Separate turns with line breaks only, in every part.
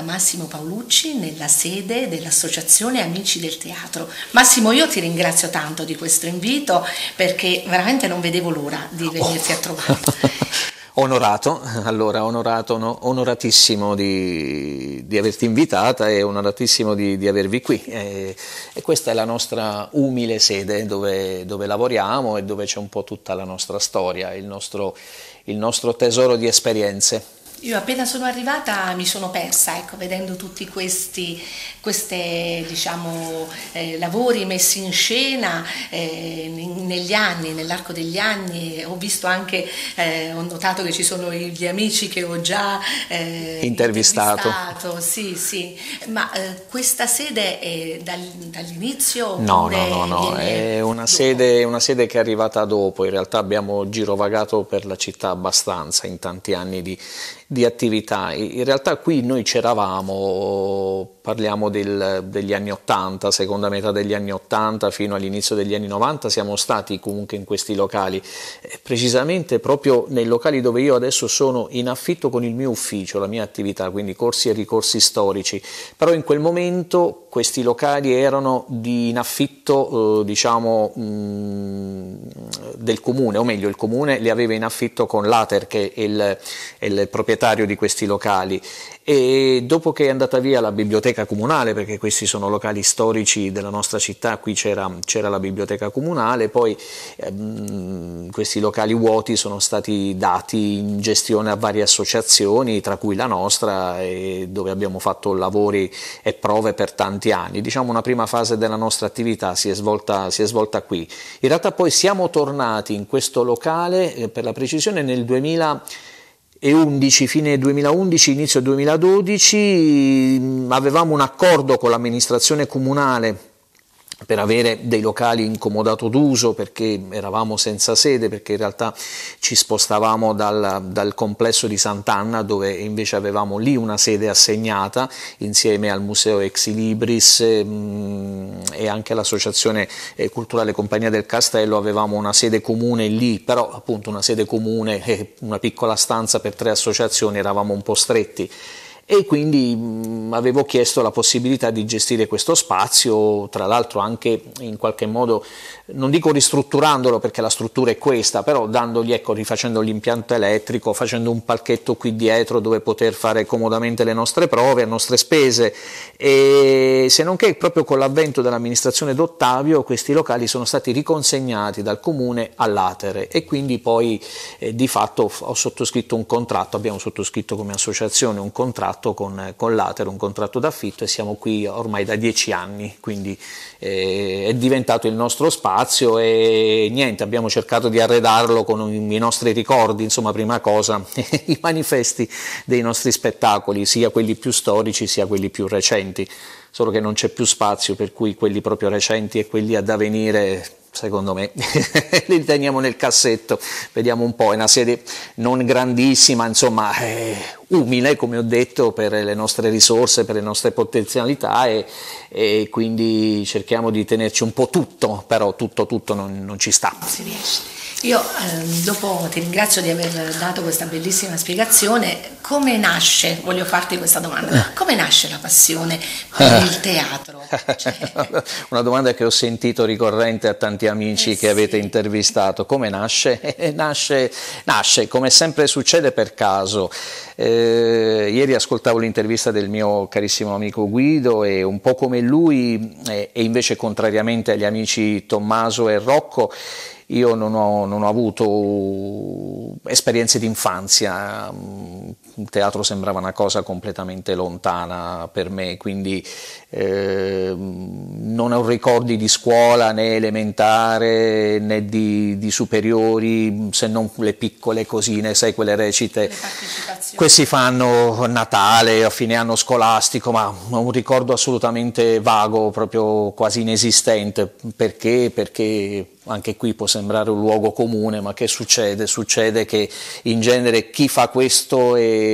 da Massimo Paolucci nella sede dell'Associazione Amici del Teatro. Massimo, io ti ringrazio tanto di questo invito perché veramente non vedevo l'ora di oh. venirti oh. a trovare.
onorato, allora onorato, no, onoratissimo di, di, averti invitata e onoratissimo di, di avervi qui. E, eh, e, questa è la nostra umile sede dove, dove lavoriamo e dove c'è un po' tutta la nostra storia, il nostro, il nostro tesoro di esperienze.
Io appena sono arrivata mi sono persa, ecco, vedendo tutti questi queste, diciamo, eh, lavori messi in scena eh, negli anni, nell'arco degli anni. Ho visto anche, eh, ho notato che ci sono gli amici che ho già eh,
intervistato.
intervistato. Sì, sì. Ma eh, questa sede è dal, dall'inizio? No, no, no, no. è
una sede, una sede che è arrivata dopo. In realtà abbiamo girovagato per la città abbastanza in tanti anni di di attività. In realtà qui noi c'eravamo parliamo del, degli anni 80, seconda metà degli anni 80 fino all'inizio degli anni 90, siamo stati comunque in questi locali, eh, precisamente proprio nei locali dove io adesso sono in affitto con il mio ufficio, la mia attività, quindi corsi e ricorsi storici, però in quel momento questi locali erano in affitto eh, diciamo, mh, mm, del comune, o meglio il comune li aveva in affitto con l'Ater che è il, è il proprietario di questi locali e dopo che è andata via la biblioteca comunale, perché questi sono locali storici della nostra città, qui c'era, c'era la biblioteca comunale, poi ehm, questi locali vuoti sono stati dati in gestione a varie associazioni, tra cui la nostra, dove abbiamo fatto lavori e prove per tanti anni. Diciamo una prima fase della nostra attività si è svolta, si è svolta qui. In realtà poi siamo tornati in questo locale, eh, per la precisione, nel 2000 e 2011, fine 2011, inizio 2012, mm, avevamo un accordo con l'amministrazione comunale per avere dei locali incomodato d'uso perché eravamo senza sede, perché in realtà ci spostavamo dal, dal, complesso di Sant'Anna dove invece avevamo lì una sede assegnata insieme al Museo Exilibris mh, mm, e anche all'Associazione eh, Culturale Compagnia del Castello avevamo una sede comune lì, però appunto una sede comune e eh, una piccola stanza per tre associazioni eravamo un po' stretti e quindi mh, avevo chiesto la possibilità di gestire questo spazio, tra l'altro anche in qualche modo non dico ristrutturandolo perché la struttura è questa, però dandogli, ecco, rifacendo l'impianto elettrico, facendo un palchetto qui dietro dove poter fare comodamente le nostre prove a nostre spese. E se non che proprio con l'avvento dell'amministrazione d'Ottavio questi locali sono stati riconsegnati dal comune all'Atere e quindi poi eh, di fatto ho sottoscritto un contratto, abbiamo sottoscritto come associazione un contratto con, con l'Atere, un contratto d'affitto e siamo qui ormai da dieci anni, quindi eh, è diventato il nostro spazio spazio e niente, abbiamo cercato di arredarlo con i nostri ricordi, insomma prima cosa, i manifesti dei nostri spettacoli, sia quelli più storici sia quelli più recenti, solo che non c'è più spazio per cui quelli proprio recenti e quelli ad avvenire secondo me, li teniamo nel cassetto, vediamo un po', è una serie non grandissima, insomma, eh, umile, come ho detto, per le nostre risorse, per le nostre potenzialità e, e quindi cerchiamo di tenerci un po' tutto, però tutto, tutto non, non ci sta. Non si
riesce. Io eh, dopo ti ringrazio di aver dato questa bellissima spiegazione. Come nasce, voglio farti questa domanda, eh. come nasce la passione per il teatro?
Cioè... Una domanda che ho sentito ricorrente a tanti amici eh che sì. avete intervistato. Come nasce? Nasce, nasce come sempre succede per caso. Eh, eh, ieri ascoltavo l'intervista del mio carissimo amico Guido e un po' come lui eh, e invece contrariamente agli amici Tommaso e Rocco, io non ho, non ho avuto esperienze di infanzia, mm, il teatro sembrava una cosa completamente lontana per me, quindi eh, non ho ricordi di scuola né elementare né di, di, superiori, se non le piccole cosine, sai, quelle recite che si fanno a Natale, a fine anno scolastico, ma un ricordo assolutamente vago, proprio quasi inesistente. Perché? Perché anche qui può sembrare un luogo comune, ma che succede? Succede che in genere chi fa questo è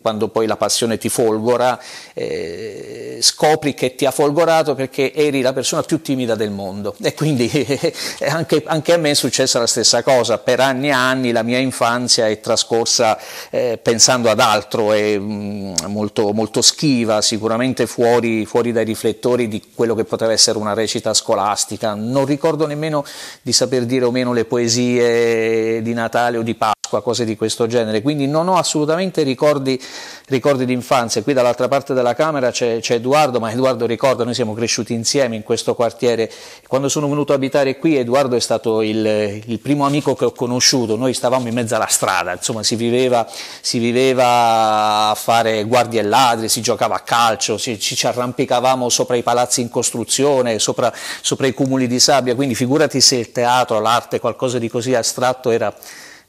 quando poi la passione ti folgora, eh, scopri che ti ha folgorato perché eri la persona più timida del mondo. E quindi eh, anche, anche, a me è successa la stessa cosa. Per anni e anni la mia infanzia è trascorsa eh, pensando ad altro, è mh, mm, molto, molto, schiva, sicuramente fuori, fuori dai riflettori di quello che poteva essere una recita scolastica. Non ricordo nemmeno di saper dire o meno le poesie di Natale o di Pasqua. Pasqua, cose di questo genere, quindi non ho assolutamente ricordi, ricordi di infanzia. Qui dall'altra parte della camera c'è, c'è Edoardo, ma Edoardo ricorda, noi siamo cresciuti insieme in questo quartiere. Quando sono venuto a abitare qui, Edoardo è stato il, il primo amico che ho conosciuto, noi stavamo in mezzo alla strada, insomma si viveva, si viveva a fare guardie e ladri, si giocava a calcio, si, ci, ci arrampicavamo sopra i palazzi in costruzione, sopra, sopra i cumuli di sabbia, quindi figurati se il teatro, l'arte, qualcosa di così astratto era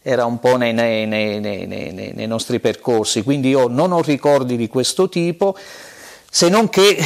era un po' nei, nei, nei, nei, nostri percorsi, quindi io non ho ricordi di questo tipo, se non che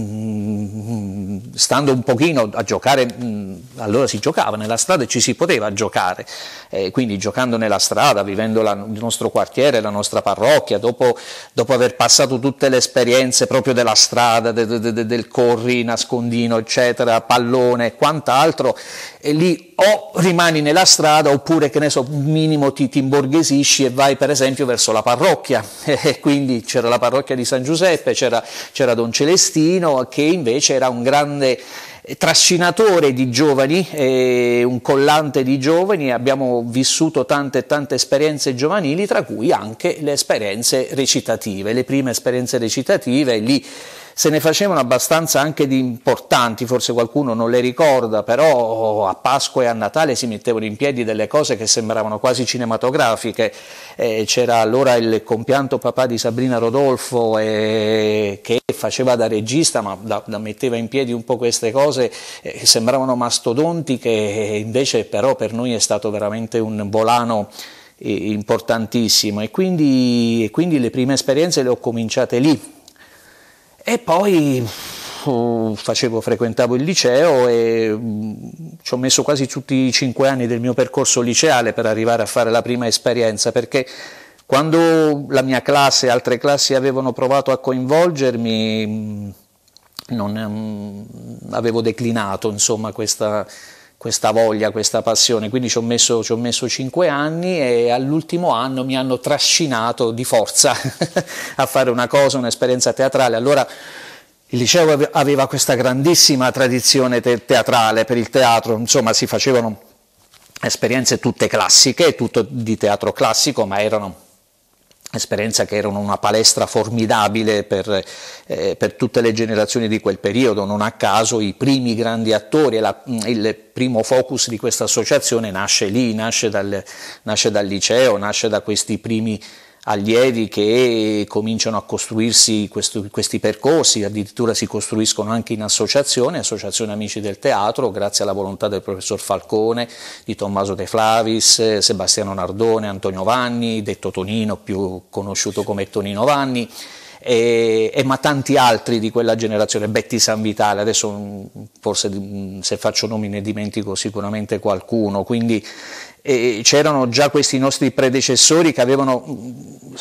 mm, stando un pochino a giocare, mm, allora si giocava nella strada e ci si poteva giocare, eh, quindi giocando nella strada, vivendo la, il nostro quartiere, la nostra parrocchia, dopo, dopo, aver passato tutte le esperienze proprio della strada, de, de, de, del corri, nascondino, eccetera, pallone e quant'altro, e lì o rimani nella strada oppure che ne so, un minimo ti, ti imborghesisci e vai per esempio verso la parrocchia e quindi c'era la parrocchia di San Giuseppe, c'era, c'era Don Celestino che invece era un grande eh, trascinatore di giovani, eh, un collante di giovani, abbiamo vissuto tante e tante esperienze giovanili, tra cui anche le esperienze recitative, le prime esperienze recitative, lì se ne facevano abbastanza anche di importanti, forse qualcuno non le ricorda, però oh, a Pasqua e a Natale si mettevano in piedi delle cose che sembravano quasi cinematografiche. Eh, c'era allora il compianto papà di Sabrina Rodolfo eh, che faceva da regista, ma da, da metteva in piedi un po' queste cose eh, che sembravano mastodontiche, eh, invece però per noi è stato veramente un volano eh, importantissimo e quindi, e quindi le prime esperienze le ho cominciate lì e poi mm, facevo, frequentavo il liceo e mm, ci ho messo quasi tutti i cinque anni del mio percorso liceale per arrivare a fare la prima esperienza, perché quando la mia classe e altre classi avevano provato a coinvolgermi, mm, non, avevo declinato insomma, questa questa voglia, questa passione. Quindi ci ho messo, ci ho messo 5 anni e all'ultimo anno mi hanno trascinato di forza a fare una cosa, un'esperienza teatrale. Allora il liceo aveva questa grandissima tradizione te- teatrale per il teatro, insomma si facevano esperienze tutte classiche, tutto di teatro classico, ma erano esperienza che erano una palestra formidabile per, eh, per, tutte le generazioni di quel periodo, non a caso i primi grandi attori e la, mm, il primo focus di questa associazione nasce lì, nasce dal, nasce dal liceo, nasce da questi primi allievi che cominciano a costruirsi questo, questi percorsi, addirittura si costruiscono anche in associazione, associazione Amici del Teatro, grazie alla volontà del professor Falcone, di Tommaso De Flavis, Sebastiano Nardone, Antonio Vanni, detto Tonino, più conosciuto come Tonino Vanni. E, e, ma tanti altri di quella generazione, Betty San Vitale, adesso mm, forse mm, se faccio nomi ne dimentico sicuramente qualcuno, quindi e c'erano già questi nostri predecessori che avevano mm,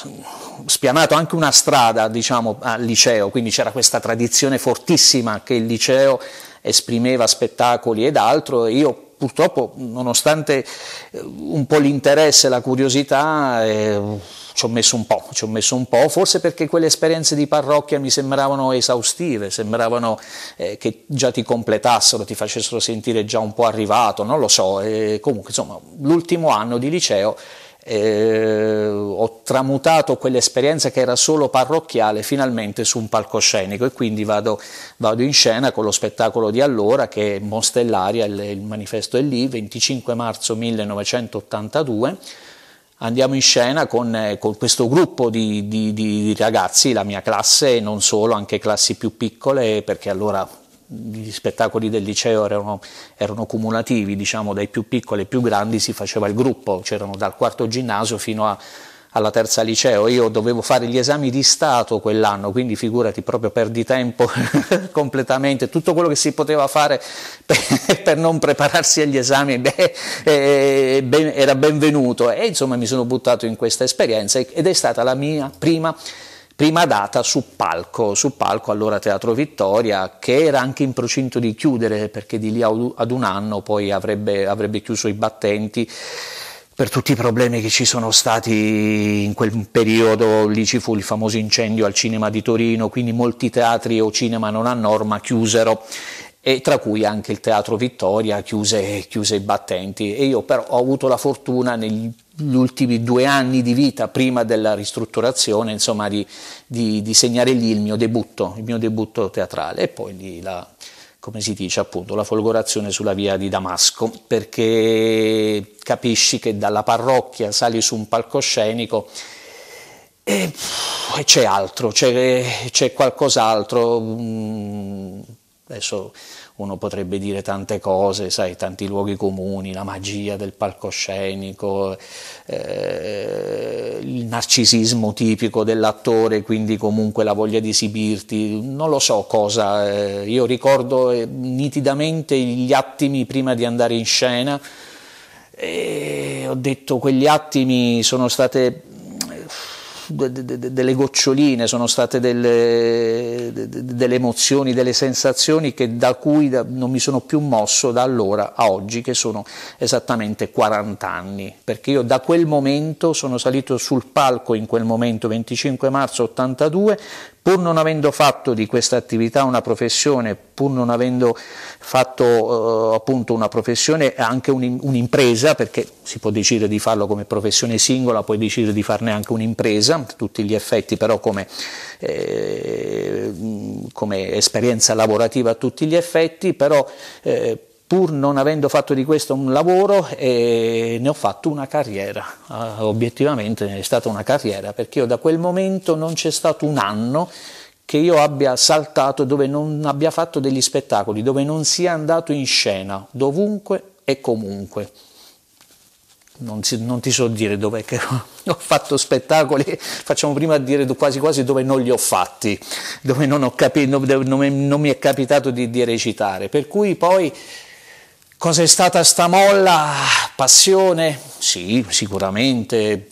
spianato anche una strada diciamo, al liceo, quindi c'era questa tradizione fortissima che il liceo esprimeva spettacoli ed altro e io purtroppo nonostante eh, un po' l'interesse e la curiosità eh, ci ho messo un po', ci ho messo un po', forse perché quelle esperienze di parrocchia mi sembravano esaustive, sembravano eh, che già ti completassero, ti facessero sentire già un po' arrivato, non lo so, eh, comunque insomma l'ultimo anno di liceo eh, ho tramutato quell'esperienza che era solo parrocchiale finalmente su un palcoscenico e quindi vado, vado in scena con lo spettacolo di allora che è Mostellaria, il, il manifesto è lì, 25 marzo 1982 andiamo in scena con, eh, con questo gruppo di, di, di, ragazzi, la mia classe e non solo, anche classi più piccole, perché allora gli spettacoli del liceo erano, erano cumulativi, diciamo dai più piccoli ai più grandi si faceva il gruppo, c'erano dal quarto ginnasio fino a, alla terza liceo, io dovevo fare gli esami di Stato quell'anno, quindi figurati proprio perdi tempo completamente, tutto quello che si poteva fare per, per non prepararsi agli esami beh, eh, eh, ben, era benvenuto e insomma mi sono buttato in questa esperienza ed è stata la mia prima prima data su palco, su palco allora Teatro Vittoria, che era anche in procinto di chiudere perché di lì ad un anno poi avrebbe, avrebbe chiuso i battenti per tutti i problemi che ci sono stati in quel periodo, lì ci fu il famoso incendio al cinema di Torino, quindi molti teatri o cinema non a norma chiusero e tra cui anche il Teatro Vittoria chiuse, chiuse i battenti e io però ho avuto la fortuna negli ultimi due anni di vita prima della ristrutturazione insomma di, di, di segnare lì il mio debutto, il mio debutto teatrale e poi lì la come si dice appunto, la folgorazione sulla via di Damasco, perché capisci che dalla parrocchia sali su un palcoscenico e, e c'è altro, c'è, c'è qualcos'altro. Mm, adesso uno potrebbe dire tante cose, sai, tanti luoghi comuni, la magia del palcoscenico, eh, il narcisismo tipico dell'attore, quindi comunque la voglia di esibirti, non lo so cosa, eh, io ricordo eh, nitidamente gli attimi prima di andare in scena e ho detto quegli attimi sono state eh, de, de, delle goccioline, sono state delle, delle, emozioni, delle sensazioni che, da cui da, non mi sono più mosso da allora a oggi, che sono esattamente 40 anni, perché io da quel momento sono salito sul palco in quel momento, 25 marzo 82, pur non avendo fatto di questa attività una professione, pur non avendo fatto eh, appunto una professione anche un, un'impresa, perché si può decidere di farlo come professione singola, puoi decidere di farne anche un'impresa, tutti gli effetti però come, eh, come esperienza lavorativa a tutti gli effetti, però eh, pur non avendo fatto di questo un lavoro, eh, ne ho fatto una carriera, uh, obiettivamente è stata una carriera, perché io da quel momento non c'è stato un anno che io abbia saltato, dove non abbia fatto degli spettacoli, dove non sia andato in scena, dovunque e comunque. Non, si, non ti so dire dove che ho fatto spettacoli, facciamo prima a dire quasi quasi dove non li ho fatti, dove non, ho capi, dove non mi è capitato di, di recitare. Per cui poi Cosa è stata sta molla? Passione? Sì, sicuramente.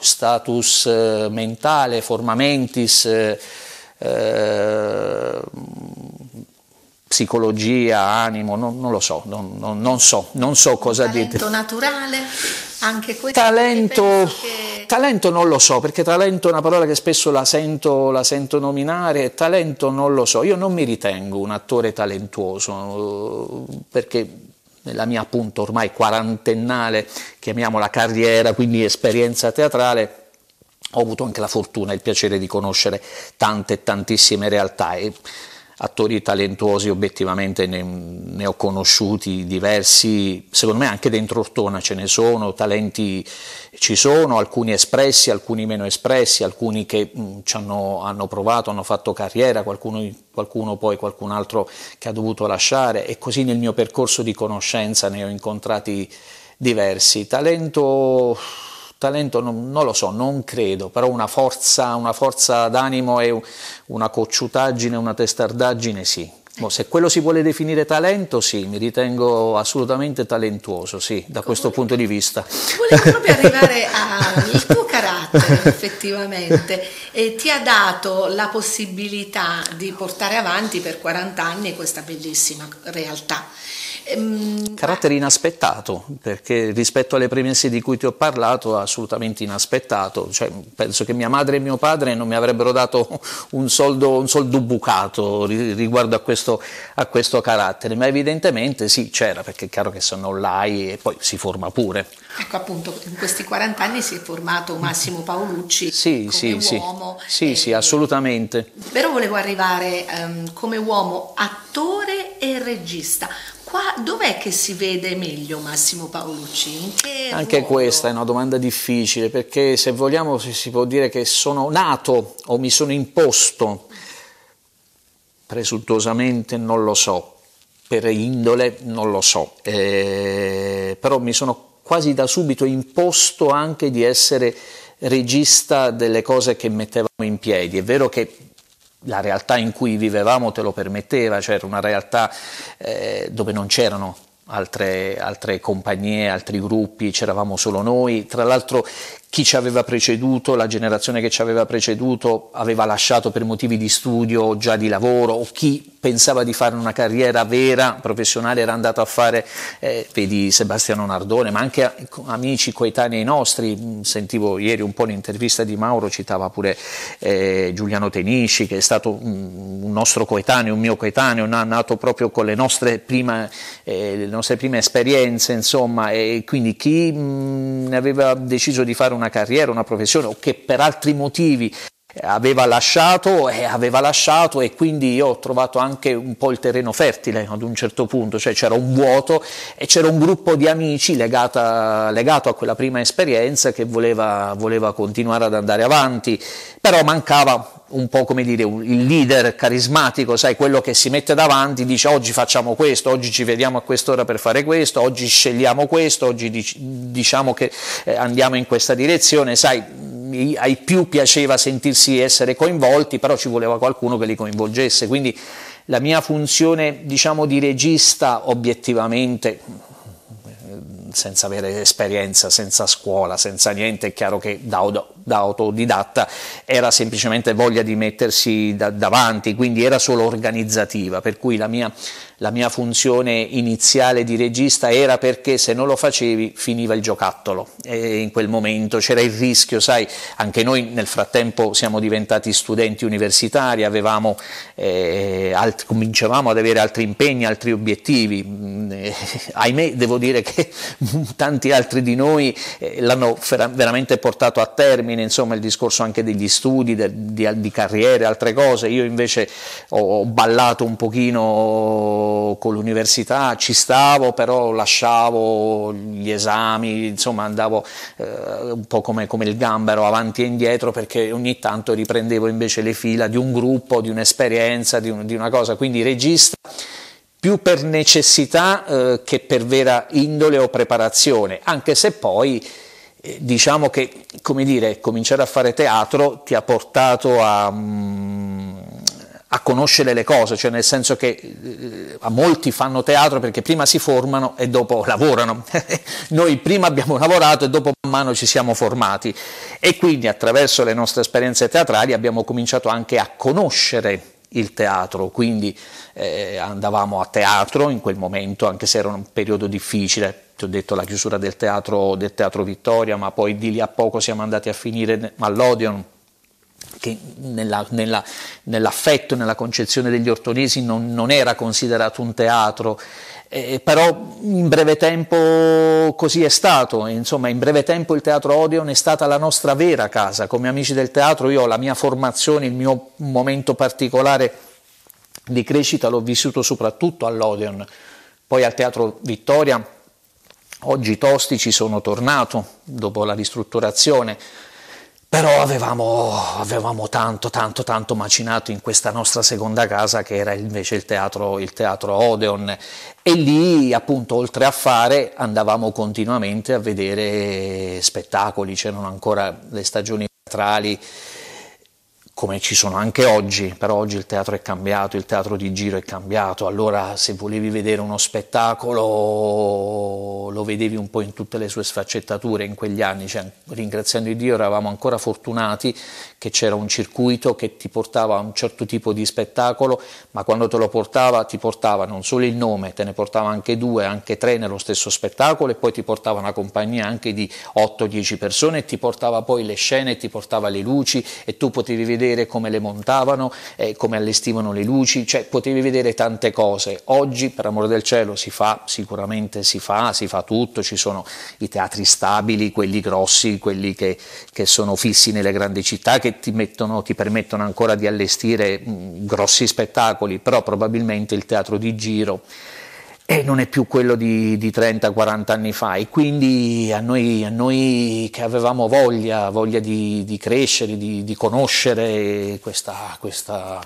Status eh, mentale, forma mentis, eh, eh, psicologia, animo, non, non lo so, non, non, so, non so cosa dite. Talento
naturale? anche questo talento,
che... talento non lo so, perché talento è una parola che spesso la sento, la sento nominare, talento non lo so, io non mi ritengo un attore talentuoso, perché nella mia appunto ormai quarantennale, chiamiamola carriera, quindi esperienza teatrale, ho avuto anche la fortuna e il piacere di conoscere tante e tantissime realtà e attori talentuosi obiettivamente ne, ne, ho conosciuti diversi, secondo me anche dentro Ortona ce ne sono, talenti ci sono, alcuni espressi, alcuni meno espressi, alcuni che mh, mm, hanno, hanno, provato, hanno fatto carriera, qualcuno, qualcuno poi qualcun altro che ha dovuto lasciare e così nel mio percorso di conoscenza ne ho incontrati diversi. Talento talento non, non, lo so, non credo, però una forza, una forza d'animo e una cocciutaggine, una testardaggine sì. Boh, se quello si vuole definire talento, sì, mi ritengo assolutamente talentuoso, sì, da ecco, questo punto di vista. Volevo proprio arrivare
al tuo carattere, effettivamente, e ti ha dato la possibilità di portare avanti per 40 anni questa bellissima realtà. Ehm,
carattere inaspettato, perché rispetto alle premesse di cui ti ho parlato, assolutamente inaspettato. Cioè, penso che mia madre e mio padre non mi avrebbero dato un soldo, un soldo bucato riguardo a questo, a questo, carattere, ma evidentemente sì, c'era, perché è chiaro che se non l'hai e poi si forma pure.
Ecco appunto, in questi 40 anni si è formato Massimo Paolucci
sì, come sì, uomo. Sì, e, sì, assolutamente.
Però volevo arrivare um, come uomo attore e regista. Qua dov'è che si vede meglio Massimo Paolucci? Anche
ruolo? questa è una domanda difficile perché se vogliamo si può dire che sono nato o mi sono imposto, presuntuosamente non lo so, per indole non lo so, eh, però mi sono quasi da subito imposto anche di essere regista delle cose che mettevamo in piedi. È vero che la realtà in cui vivevamo te lo permetteva, cioè era una realtà eh, dove non c'erano Altre, altre, compagnie, altri gruppi, c'eravamo solo noi. Tra l'altro chi ci aveva preceduto, la generazione che ci aveva preceduto aveva lasciato per motivi di studio o già di lavoro, o chi pensava di fare una carriera vera, professionale, era andato a fare, eh, vedi Sebastiano Nardone, ma anche amici coetanei nostri, mm, sentivo ieri un po' l'intervista di Mauro, citava pure eh, Giuliano Tenisci, che è stato un nostro coetaneo, un mio coetaneo, nato proprio con le nostre prime, eh, le nostre prime esperienze, insomma, e quindi chi mh, mm, aveva deciso di fare un una carriera, una professione o che per altri motivi eh, aveva lasciato e aveva lasciato e quindi io ho trovato anche un po' il terreno fertile ad un certo punto, cioè c'era un vuoto e c'era un gruppo di amici legata, legato a quella prima esperienza che voleva, voleva continuare ad andare avanti, però mancava un po' come dire un, il leader carismatico, sai, quello che si mette davanti, dice oggi facciamo questo, oggi ci vediamo a quest'ora per fare questo, oggi scegliamo questo, oggi dic- diciamo che eh, andiamo in questa direzione, sai, ai più piaceva sentirsi essere coinvolti, però ci voleva qualcuno che li coinvolgesse, quindi la mia funzione, diciamo, di regista obiettivamente senza avere esperienza, senza scuola, senza niente, è chiaro che da, da autodidatta era semplicemente voglia di mettersi da, davanti, quindi era solo organizzativa, per cui la mia la mia funzione iniziale di regista era perché se non lo facevi finiva il giocattolo e in quel momento c'era il rischio, sai, anche noi nel frattempo siamo diventati studenti universitari, avevamo, eh, alt- cominciavamo ad avere altri impegni, altri obiettivi, mm, eh, ahimè devo dire che tanti altri di noi eh, l'hanno fer- veramente portato a termine, insomma il discorso anche degli studi, de- di-, di carriere, altre cose, io invece ho, ho ballato un pochino con l'università ci stavo, però lasciavo gli esami, insomma andavo eh, un po' come, come, il gambero avanti e indietro perché ogni tanto riprendevo invece le fila di un gruppo, di un'esperienza, di, un, di una cosa, quindi regista più per necessità eh, che per vera indole o preparazione, anche se poi eh, diciamo che come dire, cominciare a fare teatro ti ha portato a, mm, a conoscere le cose, cioè nel senso che eh, a molti fanno teatro perché prima si formano e dopo lavorano. Noi prima abbiamo lavorato e dopo man mano ci siamo formati e quindi attraverso le nostre esperienze teatrali abbiamo cominciato anche a conoscere il teatro, quindi eh, andavamo a teatro in quel momento, anche se era un periodo difficile, ti ho detto la chiusura del teatro, del teatro Vittoria, ma poi di lì a poco siamo andati a finire all'Odeon che nella, nella, nell'affetto, nella concezione degli ortonesi non, non era considerato un teatro, eh, però in breve tempo così è stato, insomma in breve tempo il teatro Odeon è stata la nostra vera casa, come amici del teatro io ho la mia formazione, il mio momento particolare di crescita l'ho vissuto soprattutto all'Odeon, poi al teatro Vittoria, oggi Tosti ci sono tornato dopo la ristrutturazione, però avevamo, avevamo, tanto, tanto, tanto macinato in questa nostra seconda casa che era invece il teatro, il teatro Odeon e lì appunto oltre a fare andavamo continuamente a vedere spettacoli, c'erano ancora le stagioni teatrali come ci sono anche oggi, però oggi il teatro è cambiato, il teatro di giro è cambiato, allora se volevi vedere uno spettacolo lo vedevi un po' in tutte le sue sfaccettature in quegli anni, cioè, ringraziando Dio eravamo ancora fortunati che c'era un circuito che ti portava a un certo tipo di spettacolo, ma quando te lo portava ti portava non solo il nome, te ne portava anche due, anche tre nello stesso spettacolo e poi ti portava una compagnia anche di 8-10 persone e ti portava poi le scene, ti portava le luci e tu potevi vedere vedere come le montavano, eh, come allestivano le luci, cioè potevi vedere tante cose. Oggi, per amore del cielo, si fa, sicuramente si fa, si fa tutto, ci sono i teatri stabili, quelli grossi, quelli che, che sono fissi nelle grandi città, che ti, mettono, ti permettono ancora di allestire mh, mm, grossi spettacoli, però probabilmente il teatro di giro e non è più quello di, di 30-40 anni fa e quindi a noi, a noi che avevamo voglia, voglia di, di crescere, di, di conoscere questa, questa,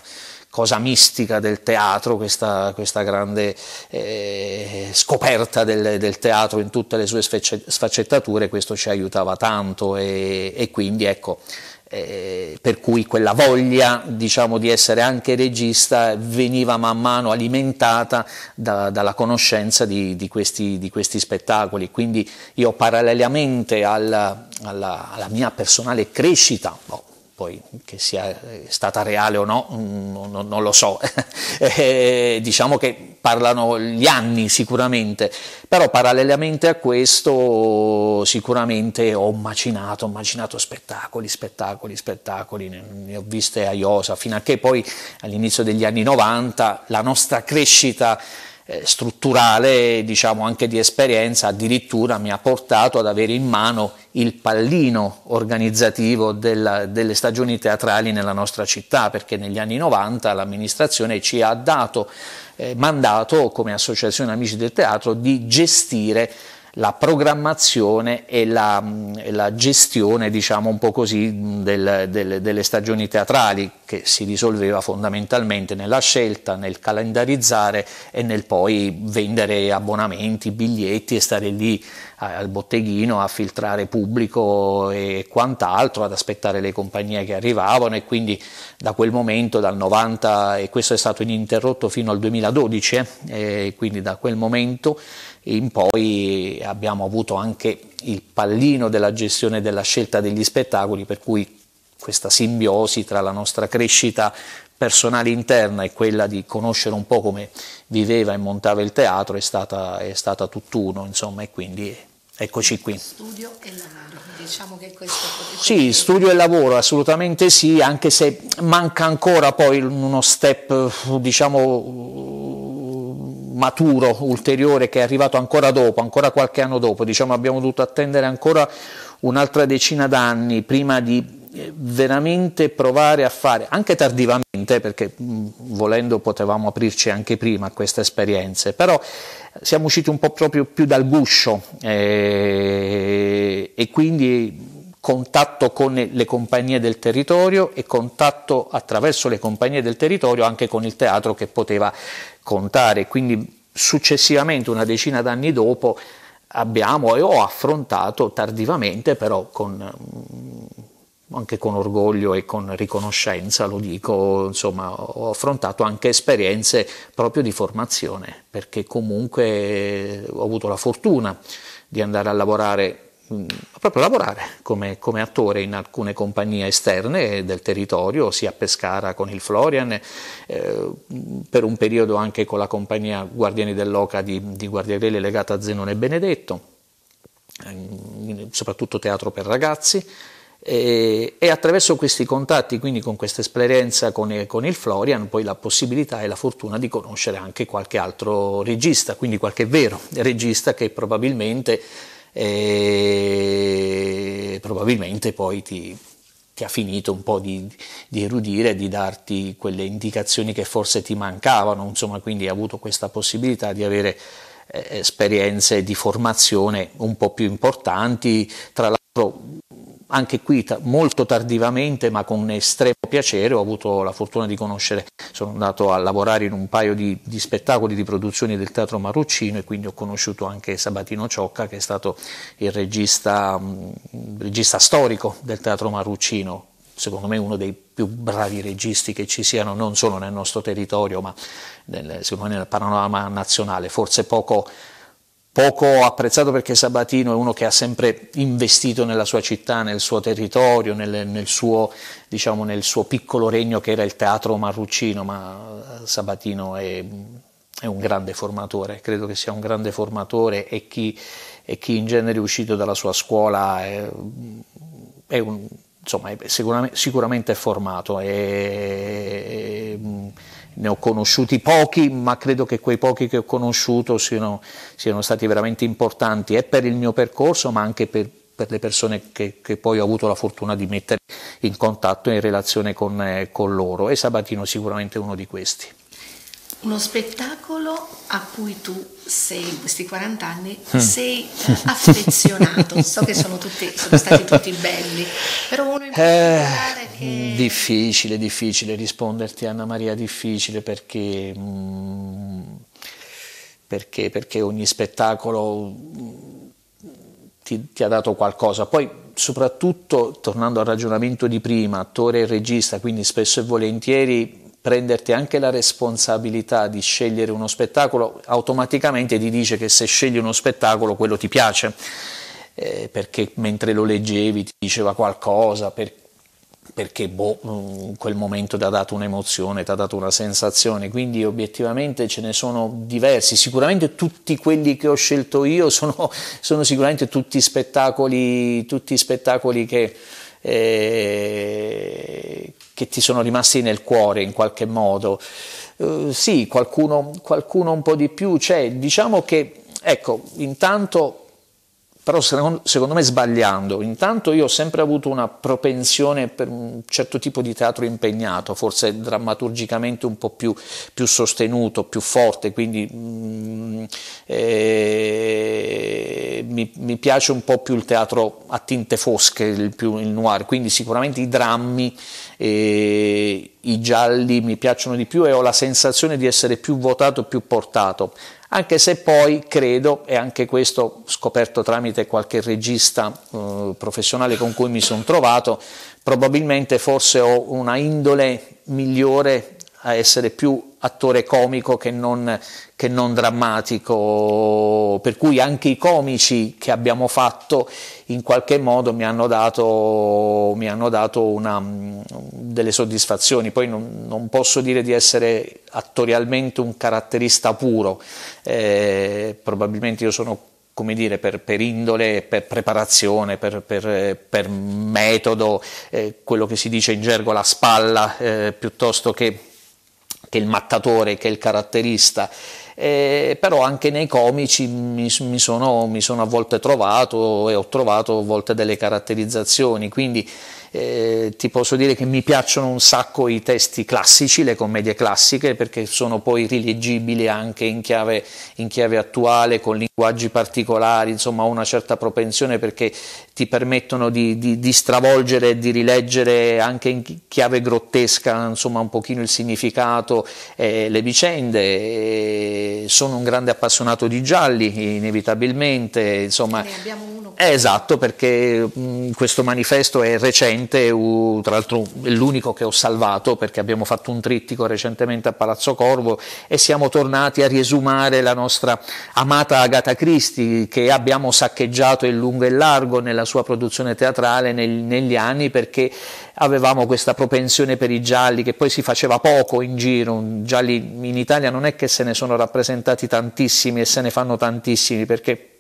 cosa mistica del teatro, questa, questa grande eh, scoperta del, del, teatro in tutte le sue sfaccettature, questo ci aiutava tanto e, e quindi ecco eh, per cui quella voglia diciamo, di essere anche regista veniva man mano alimentata da, dalla conoscenza di, di, questi, di, questi, spettacoli. Quindi io parallelamente alla, alla, alla mia personale crescita, boh, poi che sia eh, stata reale o no, mm, non, non lo so, eh, diciamo che parlano gli anni sicuramente, però parallelamente a questo sicuramente ho macinato, ho macinato spettacoli, spettacoli, spettacoli, ne, ne ho viste a Iosa, fino a che poi all'inizio degli anni 90 la nostra crescita eh, strutturale, diciamo anche di esperienza, addirittura mi ha portato ad avere in mano il pallino organizzativo della, delle stagioni teatrali nella nostra città, perché negli anni 90 l'amministrazione ci ha dato eh, mandato come associazione Amici del Teatro di gestire la programmazione e la, mm, la gestione, diciamo un po' così, mm, del, del, delle stagioni teatrali che si risolveva fondamentalmente nella scelta, nel calendarizzare e nel poi vendere abbonamenti, biglietti e stare lì al botteghino a filtrare pubblico e quant'altro, ad aspettare le compagnie che arrivavano e quindi da quel momento, dal 90 e questo è stato ininterrotto fino al 2012, eh, quindi da quel momento in poi abbiamo avuto anche il pallino della gestione della scelta degli spettacoli, per cui questa simbiosi tra la nostra crescita personale interna e quella di conoscere un po' come viveva e montava il teatro è stata, è stata tutt'uno, insomma, e quindi eccoci qui.
Studio e lavoro, diciamo che questo
potrebbe Sì, studio e lavoro, assolutamente sì, anche se manca ancora poi uno step, diciamo maturo ulteriore che è arrivato ancora dopo, ancora qualche anno dopo, diciamo abbiamo dovuto attendere ancora un'altra decina d'anni prima di eh, veramente provare a fare, anche tardivamente, perché mm, volendo potevamo aprirci anche prima a queste esperienze, però siamo usciti un po' proprio più dal guscio eh, e quindi contatto con le compagnie del territorio e contatto attraverso le compagnie del territorio anche con il teatro che poteva contare. Quindi successivamente, una decina d'anni dopo, abbiamo e ho affrontato tardivamente, però con, mm, anche con orgoglio e con riconoscenza, lo dico, insomma, ho affrontato anche esperienze proprio di formazione, perché comunque ho avuto la fortuna di andare a lavorare Mm, proprio lavorare come, come, attore in alcune compagnie esterne del territorio, sia a Pescara con il Florian, eh, per un periodo anche con la compagnia Guardiani dell'Oca di, di Guardiarelli legata a Zenone Benedetto, ehm, soprattutto teatro per ragazzi. E, e, attraverso questi contatti, quindi con questa esperienza con, eh, con, il Florian, poi la possibilità e la fortuna di conoscere anche qualche altro regista, quindi qualche vero regista che probabilmente e probabilmente poi ti, ti ha finito un po' di, di erudire, di darti quelle indicazioni che forse ti mancavano, insomma, quindi hai avuto questa possibilità di avere eh, esperienze di formazione un po' più importanti, tra l'altro anche qui molto tardivamente ma con estremo piacere ho avuto la fortuna di conoscere, sono andato a lavorare in un paio di, di spettacoli di produzioni del Teatro Marruccino e quindi ho conosciuto anche Sabatino Ciocca che è stato il regista, mm, il regista storico del Teatro Marruccino, secondo me uno dei più bravi registi che ci siano non solo nel nostro territorio ma nel, secondo me nel panorama nazionale, forse poco poco apprezzato perché Sabatino è uno che ha sempre investito nella sua città, nel suo territorio, nel, nel, suo, diciamo, nel suo, piccolo regno che era il teatro marruccino, ma eh, Sabatino è, è, un grande formatore, credo che sia un grande formatore e chi, e chi in genere è uscito dalla sua scuola è, è un, insomma, sicuramente, sicuramente, è formato. È, ne ho conosciuti pochi, ma credo che quei pochi che ho conosciuto siano, siano stati veramente importanti e per il mio percorso, ma anche per, per le persone che, che, poi ho avuto la fortuna di mettere in contatto e in relazione con, eh, con loro. E Sabatino è sicuramente uno di questi
uno spettacolo a cui tu sei in questi 40 anni mm. sei affezionato. so che sono, tutti, sono, stati tutti belli, però uno in
eh, particolare eh, che... Difficile, difficile risponderti Anna Maria, difficile perché, mm, perché, perché ogni spettacolo mm, ti, ti ha dato qualcosa. Poi soprattutto, tornando al ragionamento di prima, attore e regista, quindi spesso e volentieri prenderti anche la responsabilità di scegliere uno spettacolo, automaticamente ti dice che se scegli uno spettacolo quello ti piace, eh, perché mentre lo leggevi ti diceva qualcosa, per, perché boh, in mm, quel momento ti ha dato un'emozione, ti ha dato una sensazione, quindi obiettivamente ce ne sono diversi, sicuramente tutti quelli che ho scelto io sono, sono sicuramente tutti spettacoli, tutti spettacoli che eh, che ti sono rimasti nel cuore in qualche modo. Uh, sì, qualcuno, qualcuno un po' di più c'è. Diciamo che, ecco, intanto però secondo me sbagliando. Intanto io ho sempre avuto una propensione per un certo tipo di teatro impegnato, forse drammaturgicamente un po' più, più sostenuto, più forte, quindi mm, eh, mi, mi, piace un po' più il teatro a tinte fosche, il, più, il noir, quindi sicuramente i drammi, eh, i gialli mi piacciono di più e ho la sensazione di essere più votato, più portato anche se poi credo, e anche questo scoperto tramite qualche regista eh, professionale con cui mi sono trovato, probabilmente forse ho una indole migliore a essere più attore comico che non, che non drammatico, per cui anche i comici che abbiamo fatto in qualche modo mi hanno dato, mi hanno dato una, delle soddisfazioni. Poi non, non, posso dire di essere attorialmente un caratterista puro, eh, probabilmente io sono come dire, per, per, indole, per preparazione, per, per, per metodo, eh, quello che si dice in gergo la spalla, eh, piuttosto che che è il mattatore, che è il caratterista. Eh, però anche nei comici mi, mi, sono, mi sono a volte trovato e ho trovato a volte delle caratterizzazioni, quindi eh, ti posso dire che mi piacciono un sacco i testi classici, le commedie classiche, perché sono poi rileggibili anche in chiave, in chiave attuale, con linguaggi particolari, insomma ho una certa propensione perché ti permettono di, di, di stravolgere, di rileggere anche in chiave grottesca, insomma un pochino il significato, eh, le vicende. Eh, sono un grande appassionato di gialli, inevitabilmente, insomma... Ne abbiamo uno. esatto, perché mh, mm, questo manifesto è recente recente, tra l'altro l'unico che ho salvato perché abbiamo fatto un trittico recentemente a Palazzo Corvo e siamo tornati a riesumare la nostra amata Agatha Christie che abbiamo saccheggiato in lungo e largo nella sua produzione teatrale negli anni perché avevamo questa propensione per i gialli che poi si faceva poco in giro, gialli in Italia non è che se ne sono rappresentati tantissimi e se ne fanno tantissimi perché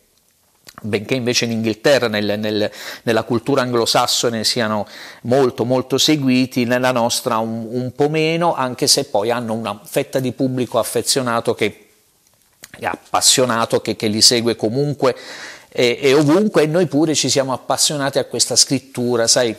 benché invece in Inghilterra nel, nel, nella cultura anglosassone siano molto molto seguiti, nella nostra un, un po' meno, anche se poi hanno una fetta di pubblico affezionato che è appassionato, che, che li segue comunque e, e ovunque e noi pure ci siamo appassionati a questa scrittura, sai,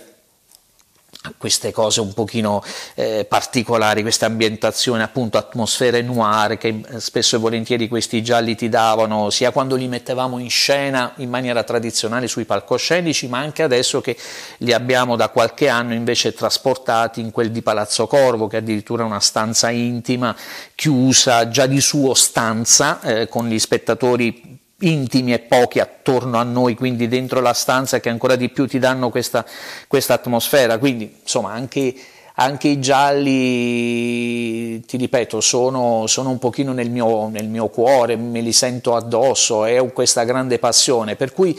queste cose un pochino eh, particolari, questa ambientazione appunto atmosfere noir che eh, spesso e volentieri questi gialli ti davano sia quando li mettevamo in scena in maniera tradizionale sui palcoscenici ma anche adesso che li abbiamo da qualche anno invece trasportati in quel di Palazzo Corvo che è addirittura una stanza intima chiusa già di suo stanza eh, con gli spettatori intimi e pochi attorno a noi, quindi dentro la stanza che ancora di più ti danno questa, questa atmosfera. Quindi, insomma, anche, anche, i gialli, ti ripeto, sono, sono un pochino nel mio, nel mio, cuore, me li sento addosso, è questa grande passione. Per cui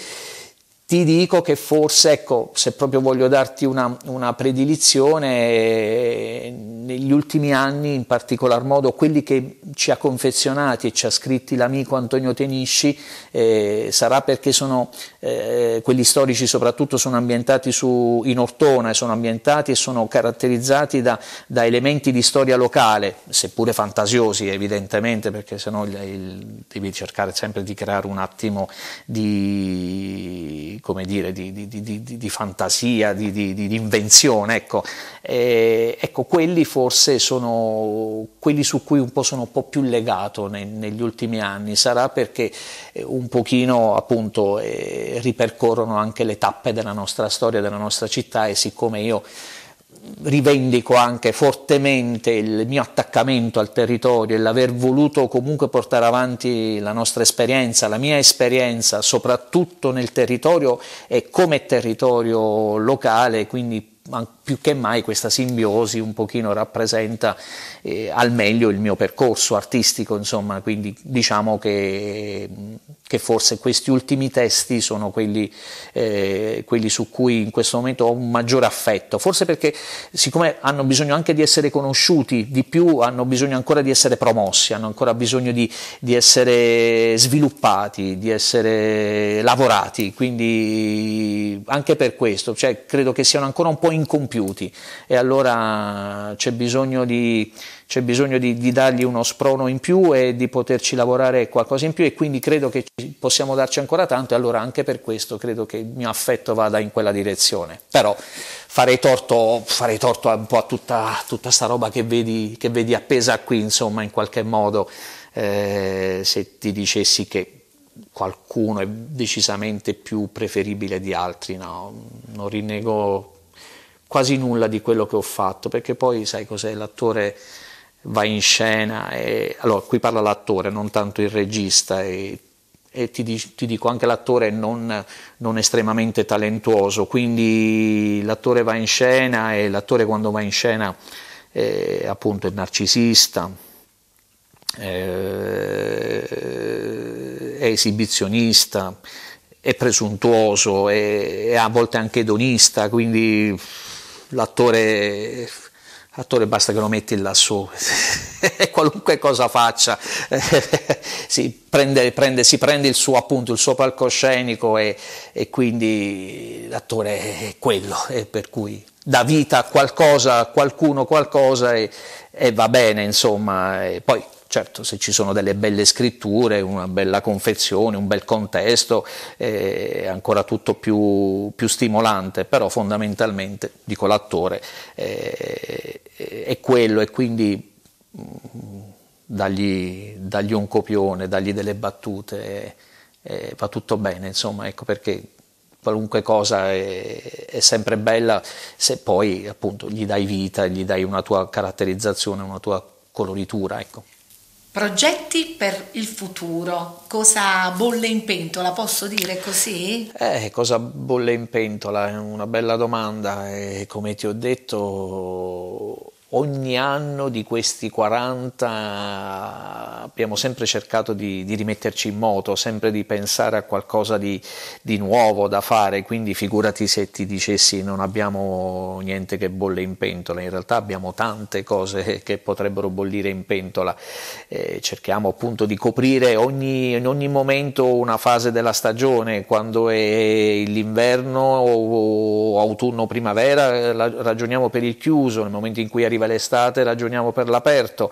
ti dico che forse, ecco, se proprio voglio darti una, una predilizione, eh, negli ultimi anni, in particolar modo quelli che ci ha confezionati e ci ha scritti l'amico Antonio Tenisci, eh, sarà perché sono, eh, quelli storici soprattutto sono ambientati su, in Ortona, sono ambientati e sono caratterizzati da, da elementi di storia locale, seppure fantasiosi evidentemente, perché sennò il, il, devi cercare sempre di creare un attimo di come dire, di, di fantasia, di, invenzione, ecco. E, ecco. quelli forse sono quelli su cui un po' sono un po' più legato ne, negli ultimi anni, sarà perché eh, un pochino appunto eh, ripercorrono anche le tappe della nostra storia, della nostra città e siccome io rivendico anche fortemente il mio attaccamento al territorio e l'aver voluto comunque portare avanti la nostra esperienza, la mia esperienza, soprattutto nel territorio e come territorio locale, quindi più che mai questa simbiosi un pochino rappresenta eh, al meglio il mio percorso artistico, insomma, quindi diciamo che, che forse questi ultimi testi sono quelli, eh, quelli, su cui in questo momento ho un maggiore affetto, forse perché siccome hanno bisogno anche di essere conosciuti di più, hanno bisogno ancora di essere promossi, hanno ancora bisogno di, di essere sviluppati, di essere lavorati, quindi anche per questo, cioè, credo che siano ancora un po' incompiuti compiuti e allora c'è bisogno, di, c'è bisogno di, di, dargli uno sprono in più e di poterci lavorare qualcosa in più e quindi credo che possiamo darci ancora tanto e allora anche per questo credo che il mio affetto vada in quella direzione. Però farei torto, farei torto un po' a tutta questa roba che vedi, che vedi, appesa qui, insomma, in qualche modo, eh, se ti dicessi che qualcuno è decisamente più preferibile di altri, no, non rinnego quasi nulla di quello che ho fatto, perché poi sai cos'è, l'attore va in scena e allora qui parla l'attore, non tanto il regista e, e ti, ti, dico anche l'attore non, non estremamente talentuoso, quindi l'attore va in scena e l'attore quando va in scena è eh, appunto è narcisista, eh, è esibizionista, è presuntuoso, è, è a volte anche edonista, quindi l'attore attore basta che lo metti lassù, qualunque cosa faccia, si, prende, prende, si prende il suo, appunto, il suo palcoscenico e, e, quindi l'attore è quello, è per cui dà vita a qualcosa, a qualcuno qualcosa e, e va bene, insomma, e poi Certo, se ci sono delle belle scritture, una bella confezione, un bel contesto, è ancora tutto più, più stimolante, però fondamentalmente, dico l'attore, è, è quello e quindi mm, dagli, dagli, un copione, dagli delle battute, eh, va tutto bene, insomma, ecco perché qualunque cosa è, è, sempre bella se poi appunto gli dai vita, gli dai una tua caratterizzazione, una tua coloritura, ecco.
Progetti per il futuro, cosa bolle in pentola, posso dire così?
Eh, cosa bolle in pentola è una bella domanda e come ti ho detto ogni anno di questi 40 abbiamo sempre cercato di, di rimetterci in moto, sempre di pensare a qualcosa di, di, nuovo da fare, quindi figurati se ti dicessi non abbiamo niente che bolle in pentola, in realtà abbiamo tante cose che potrebbero bollire in pentola, eh, cerchiamo appunto di coprire ogni, in ogni momento una fase della stagione, quando è l'inverno o, o autunno primavera eh, ragioniamo per il chiuso, nel momento in cui arriva arriva l'estate, ragioniamo per l'aperto,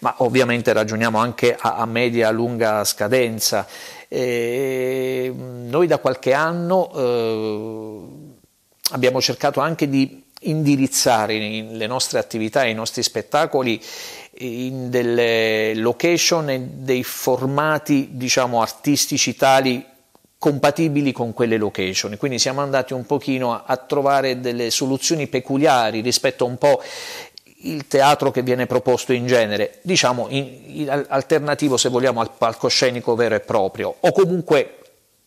ma ovviamente ragioniamo anche a, a media-lunga scadenza. E mm, noi da qualche anno eh, abbiamo cercato anche di indirizzare le nostre attività, i nostri spettacoli in delle location e dei formati diciamo artistici tali compatibili con quelle location, quindi siamo andati un pochino a, a trovare delle soluzioni peculiari rispetto un po' il teatro che viene proposto in genere, diciamo in, in, alternativo se vogliamo al palcoscenico vero e proprio, o comunque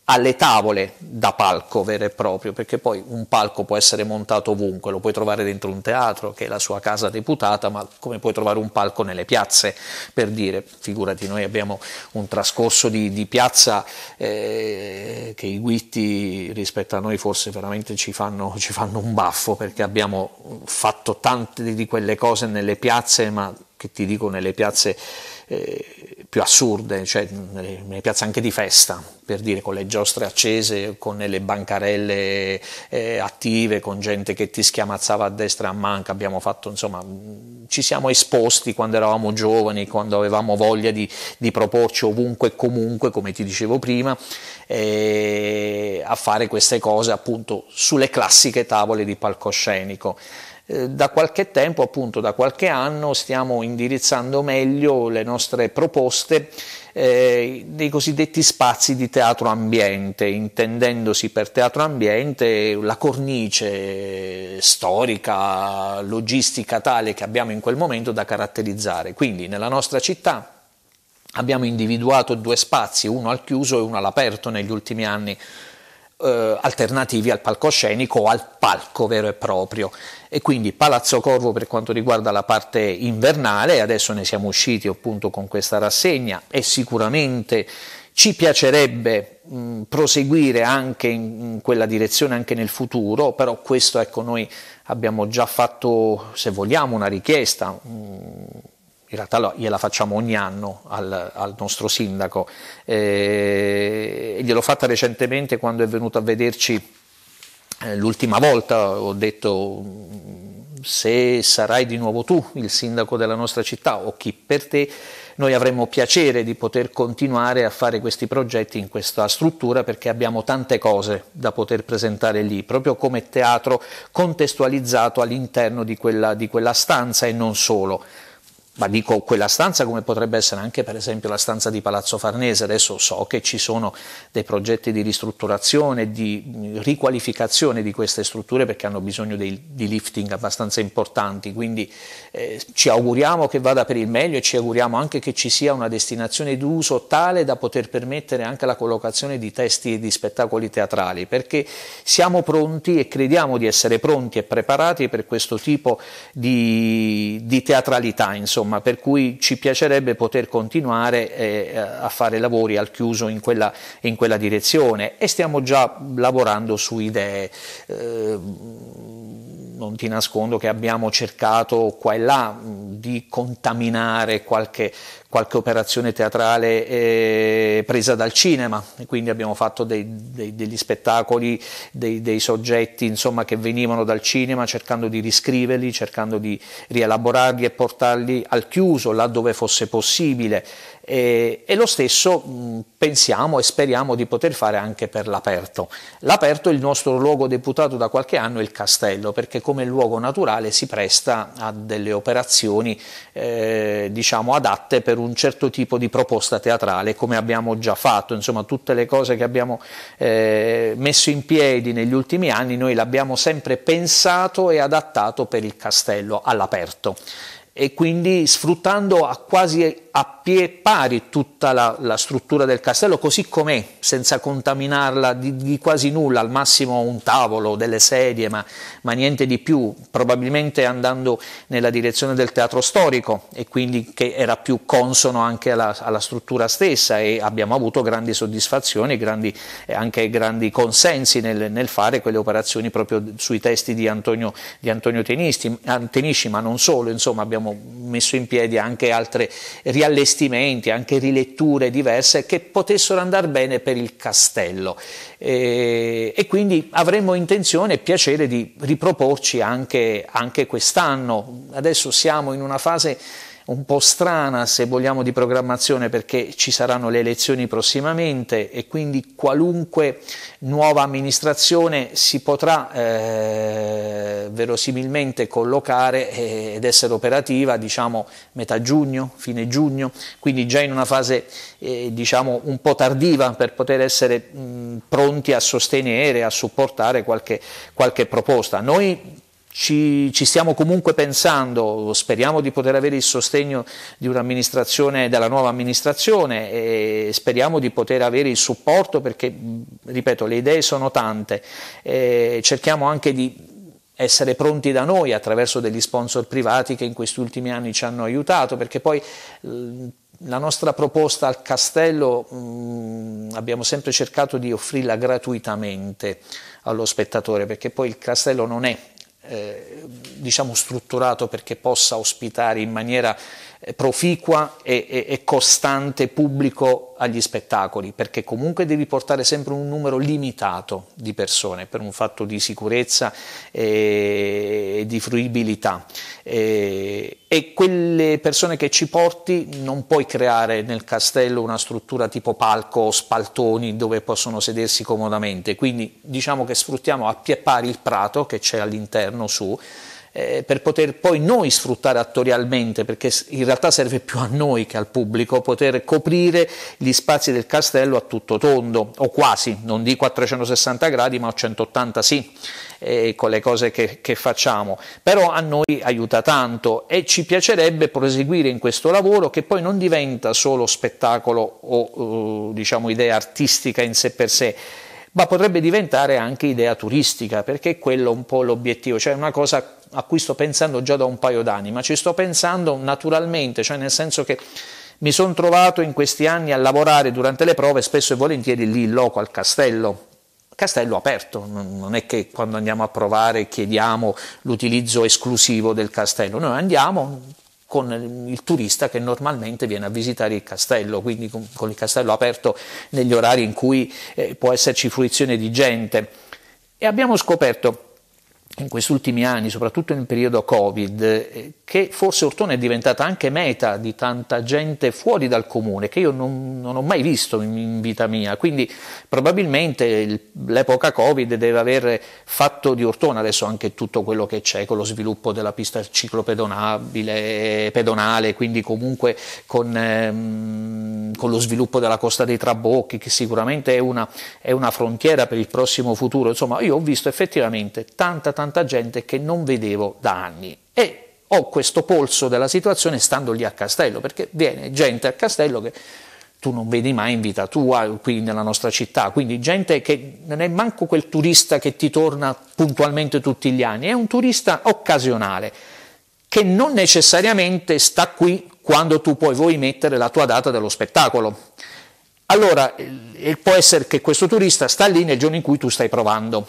alle tavole da palco vero e proprio, perché poi un palco può essere montato ovunque, lo puoi trovare dentro un teatro che è la sua casa deputata, ma come puoi trovare un palco nelle piazze, per dire, figurati, noi abbiamo un trascorso di, di piazza eh, che i guitti rispetto a noi forse veramente ci fanno, ci fanno un baffo, perché abbiamo fatto tante di quelle cose nelle piazze, ma che ti dico nelle piazze... Eh, più assurde, cioè nelle piazze anche di festa, per dire con le giostre accese, con le bancarelle eh, attive, con gente che ti schiamazzava a destra e a manca, abbiamo fatto, insomma, ci siamo esposti quando eravamo giovani, quando avevamo voglia di, di proporci ovunque e comunque, come ti dicevo prima, eh, a fare queste cose appunto sulle classiche tavole di palcoscenico. Eh, da qualche tempo, appunto da qualche anno, stiamo indirizzando meglio le nostre proposte eh, dei cosiddetti spazi di teatro ambiente, intendendosi per teatro ambiente la cornice storica, logistica tale che abbiamo in quel momento da caratterizzare. Quindi nella nostra città abbiamo individuato due spazi, uno al chiuso e uno all'aperto negli ultimi anni, eh, alternativi al palcoscenico o al palco vero e proprio e quindi Palazzo Corvo per quanto riguarda la parte invernale, adesso ne siamo usciti appunto con questa rassegna e sicuramente ci piacerebbe mh, proseguire anche in, in, quella direzione anche nel futuro, però questo ecco noi abbiamo già fatto, se vogliamo, una richiesta, mh, in realtà gliela facciamo ogni anno al, al nostro sindaco, eh, gliel'ho fatta recentemente quando è venuto a vederci eh, l'ultima volta ho detto se sarai di nuovo tu il sindaco della nostra città o chi per te, noi avremmo piacere di poter continuare a fare questi progetti in questa struttura perché abbiamo tante cose da poter presentare lì, proprio come teatro contestualizzato all'interno di quella, di quella stanza e non solo ma dico quella stanza come potrebbe essere anche per esempio la stanza di Palazzo Farnese, adesso so che ci sono dei progetti di ristrutturazione, di riqualificazione di queste strutture perché hanno bisogno dei, di lifting abbastanza importanti, quindi eh, ci auguriamo che vada per il meglio e ci auguriamo anche che ci sia una destinazione d'uso tale da poter permettere anche la collocazione di testi e di spettacoli teatrali, perché siamo pronti e crediamo di essere pronti e preparati per questo tipo di, di teatralità, insomma insomma, per cui ci piacerebbe poter continuare eh, a fare lavori al chiuso in quella, in quella, direzione e stiamo già lavorando su idee. Eh, non ti nascondo che abbiamo cercato qua e là di contaminare qualche, qualche operazione teatrale eh, presa dal cinema, e quindi abbiamo fatto dei, dei, degli spettacoli, dei, dei soggetti insomma, che venivano dal cinema cercando di riscriverli, cercando di rielaborarli e portarli al chiuso, là dove fosse possibile. E, e, lo stesso mh, mm, pensiamo e speriamo di poter fare anche per l'aperto. L'aperto, il nostro luogo deputato da qualche anno, è il castello, perché come luogo naturale si presta a delle operazioni eh, diciamo adatte per un certo tipo di proposta teatrale, come abbiamo già fatto, insomma tutte le cose che abbiamo eh, messo in piedi negli ultimi anni noi l'abbiamo sempre pensato e adattato per il castello all'aperto e quindi sfruttando a quasi a pie pari tutta la, la struttura del castello così com'è, senza contaminarla di, di, quasi nulla, al massimo un tavolo, delle sedie, ma, ma, niente di più, probabilmente andando nella direzione del teatro storico e quindi che era più consono anche alla, alla struttura stessa e abbiamo avuto grandi soddisfazioni grandi, e anche grandi consensi nel, nel, fare quelle operazioni proprio sui testi di Antonio, di Antonio Tenisci, ma non solo, insomma abbiamo abbiamo messo in piedi anche altri riallestimenti, anche riletture diverse che potessero andare bene per il castello e, e quindi avremmo intenzione e piacere di riproporci anche, anche quest'anno. Adesso siamo in una fase un po' strana se vogliamo di programmazione perché ci saranno le elezioni prossimamente e quindi qualunque nuova amministrazione si potrà eh, verosimilmente collocare ed essere operativa diciamo metà giugno, fine giugno, quindi già in una fase eh, diciamo un po' tardiva per poter essere mh, pronti a sostenere, a supportare qualche, qualche proposta. Noi ci, ci, stiamo comunque pensando, speriamo di poter avere il sostegno della nuova amministrazione e speriamo di poter avere il supporto perché, ripeto, le idee sono tante, e cerchiamo anche di essere pronti da noi attraverso degli sponsor privati che in questi ultimi anni ci hanno aiutato, perché poi la nostra proposta al castello mh, abbiamo sempre cercato di offrirla gratuitamente allo spettatore, perché poi il castello non è eh, diciamo strutturato perché possa ospitare in maniera eh, proficua e, e, e, costante pubblico agli spettacoli, perché comunque devi portare sempre un numero limitato di persone per un fatto di sicurezza e, e di fruibilità. Eh, e, quelle persone che ci porti non puoi creare nel castello una struttura tipo palco o spaltoni dove possono sedersi comodamente, quindi diciamo che sfruttiamo a pie pari il prato che c'è all'interno su eh, per poter poi noi sfruttare attorialmente, perché in realtà serve più a noi che al pubblico, poter coprire gli spazi del castello a tutto tondo, o quasi, non dico a 360 gradi, ma a 180 sì, eh, con le cose che, che facciamo. Però a noi aiuta tanto e ci piacerebbe proseguire in questo lavoro che poi non diventa solo spettacolo o eh, diciamo idea artistica in sé per sé, ma potrebbe diventare anche idea turistica, perché è quello un po' l'obiettivo, cioè una cosa a cui sto pensando già da un paio d'anni, ma ci sto pensando naturalmente, cioè nel senso che mi sono trovato in questi anni a lavorare durante le prove spesso e volentieri lì in loco al castello, castello aperto, non è che quando andiamo a provare chiediamo l'utilizzo esclusivo del castello, noi andiamo, con il turista che normalmente viene a visitare il castello, quindi con, con il castello aperto negli orari in cui eh, può esserci fruizione di gente. E abbiamo scoperto in questi ultimi anni, soprattutto in periodo Covid, eh, che forse Ortone è diventata anche meta di tanta gente fuori dal comune, che io non, non ho mai visto in, in, vita mia. Quindi probabilmente il, l'epoca Covid deve aver fatto di Ortone adesso anche tutto quello che c'è con lo sviluppo della pista ciclopedonabile, pedonale, quindi comunque con, ehm, con lo sviluppo della costa dei Trabocchi, che sicuramente è una, è una frontiera per il prossimo futuro. Insomma, io ho visto effettivamente tanta, tanta tanta gente che non vedevo da anni e ho questo polso della situazione stando lì a Castello, perché viene gente a Castello che tu non vedi mai in vita tua qui nella nostra città, quindi gente che non è manco quel turista che ti torna puntualmente tutti gli anni, è un turista occasionale che non necessariamente sta qui quando tu poi vuoi mettere la tua data dello spettacolo. Allora, eh, può essere che questo turista sta lì nel giorno in cui tu stai provando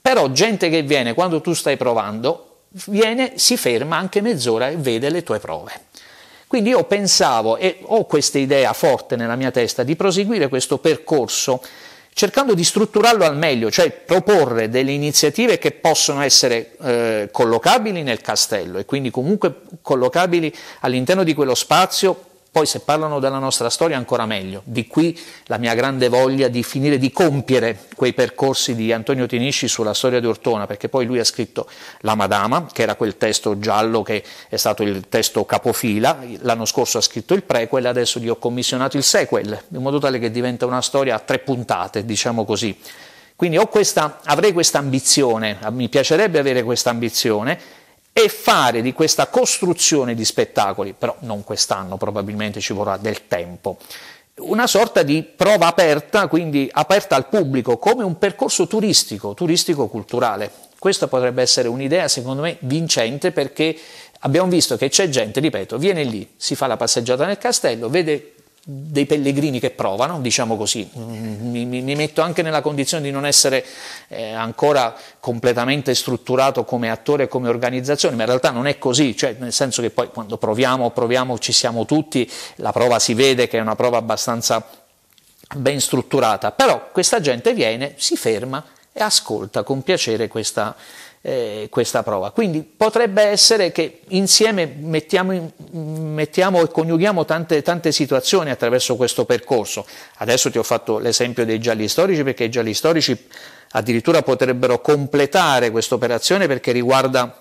però gente che viene quando tu stai provando, viene, si ferma anche mezz'ora e vede le tue prove. Quindi io pensavo e ho questa idea forte nella mia testa di proseguire questo percorso cercando di strutturarlo al meglio, cioè proporre delle iniziative che possono essere eh, collocabili nel castello e quindi comunque collocabili all'interno di quello spazio poi se parlano della nostra storia ancora meglio, di qui la mia grande voglia di finire di compiere quei percorsi di Antonio Tinisci sulla storia di Ortona, perché poi lui ha scritto La Madama, che era quel testo giallo che è stato il testo capofila, l'anno scorso ha scritto il prequel, adesso gli ho commissionato il sequel, in modo tale che diventa una storia a tre puntate, diciamo così. Quindi questa, avrei questa ambizione, mi piacerebbe avere questa ambizione e fare di questa costruzione di spettacoli, però non quest'anno, probabilmente ci vorrà del tempo, una sorta di prova aperta, quindi aperta al pubblico, come un percorso turistico, turistico-culturale. Questa potrebbe essere un'idea, secondo me, vincente perché abbiamo visto che c'è gente, ripeto, viene lì, si fa la passeggiata nel castello, vede dei pellegrini che provano, diciamo così, mi, mi, mi, metto anche nella condizione di non essere eh, ancora completamente strutturato come attore e come organizzazione, ma in realtà non è così, cioè, nel senso che poi quando proviamo, proviamo, ci siamo tutti, la prova si vede che è una prova abbastanza ben strutturata, però questa gente viene, si ferma e ascolta con piacere questa, eh, questa prova. Quindi potrebbe essere che insieme mettiamo, mettiamo e coniughiamo tante, tante, situazioni attraverso questo percorso. Adesso ti ho fatto l'esempio dei gialli storici perché i gialli storici addirittura potrebbero completare questa operazione perché riguarda,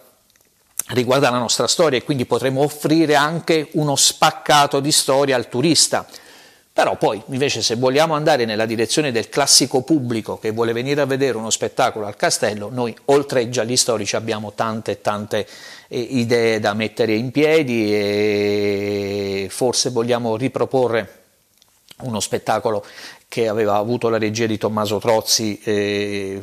riguarda la nostra storia e quindi potremmo offrire anche uno spaccato di storia al turista però poi invece se vogliamo andare nella direzione del classico pubblico che vuole venire a vedere uno spettacolo al castello, noi oltre ai gialli storici abbiamo tante tante eh, idee da mettere in piedi e forse vogliamo riproporre uno spettacolo che aveva avuto la regia di Tommaso Trozzi. Eh,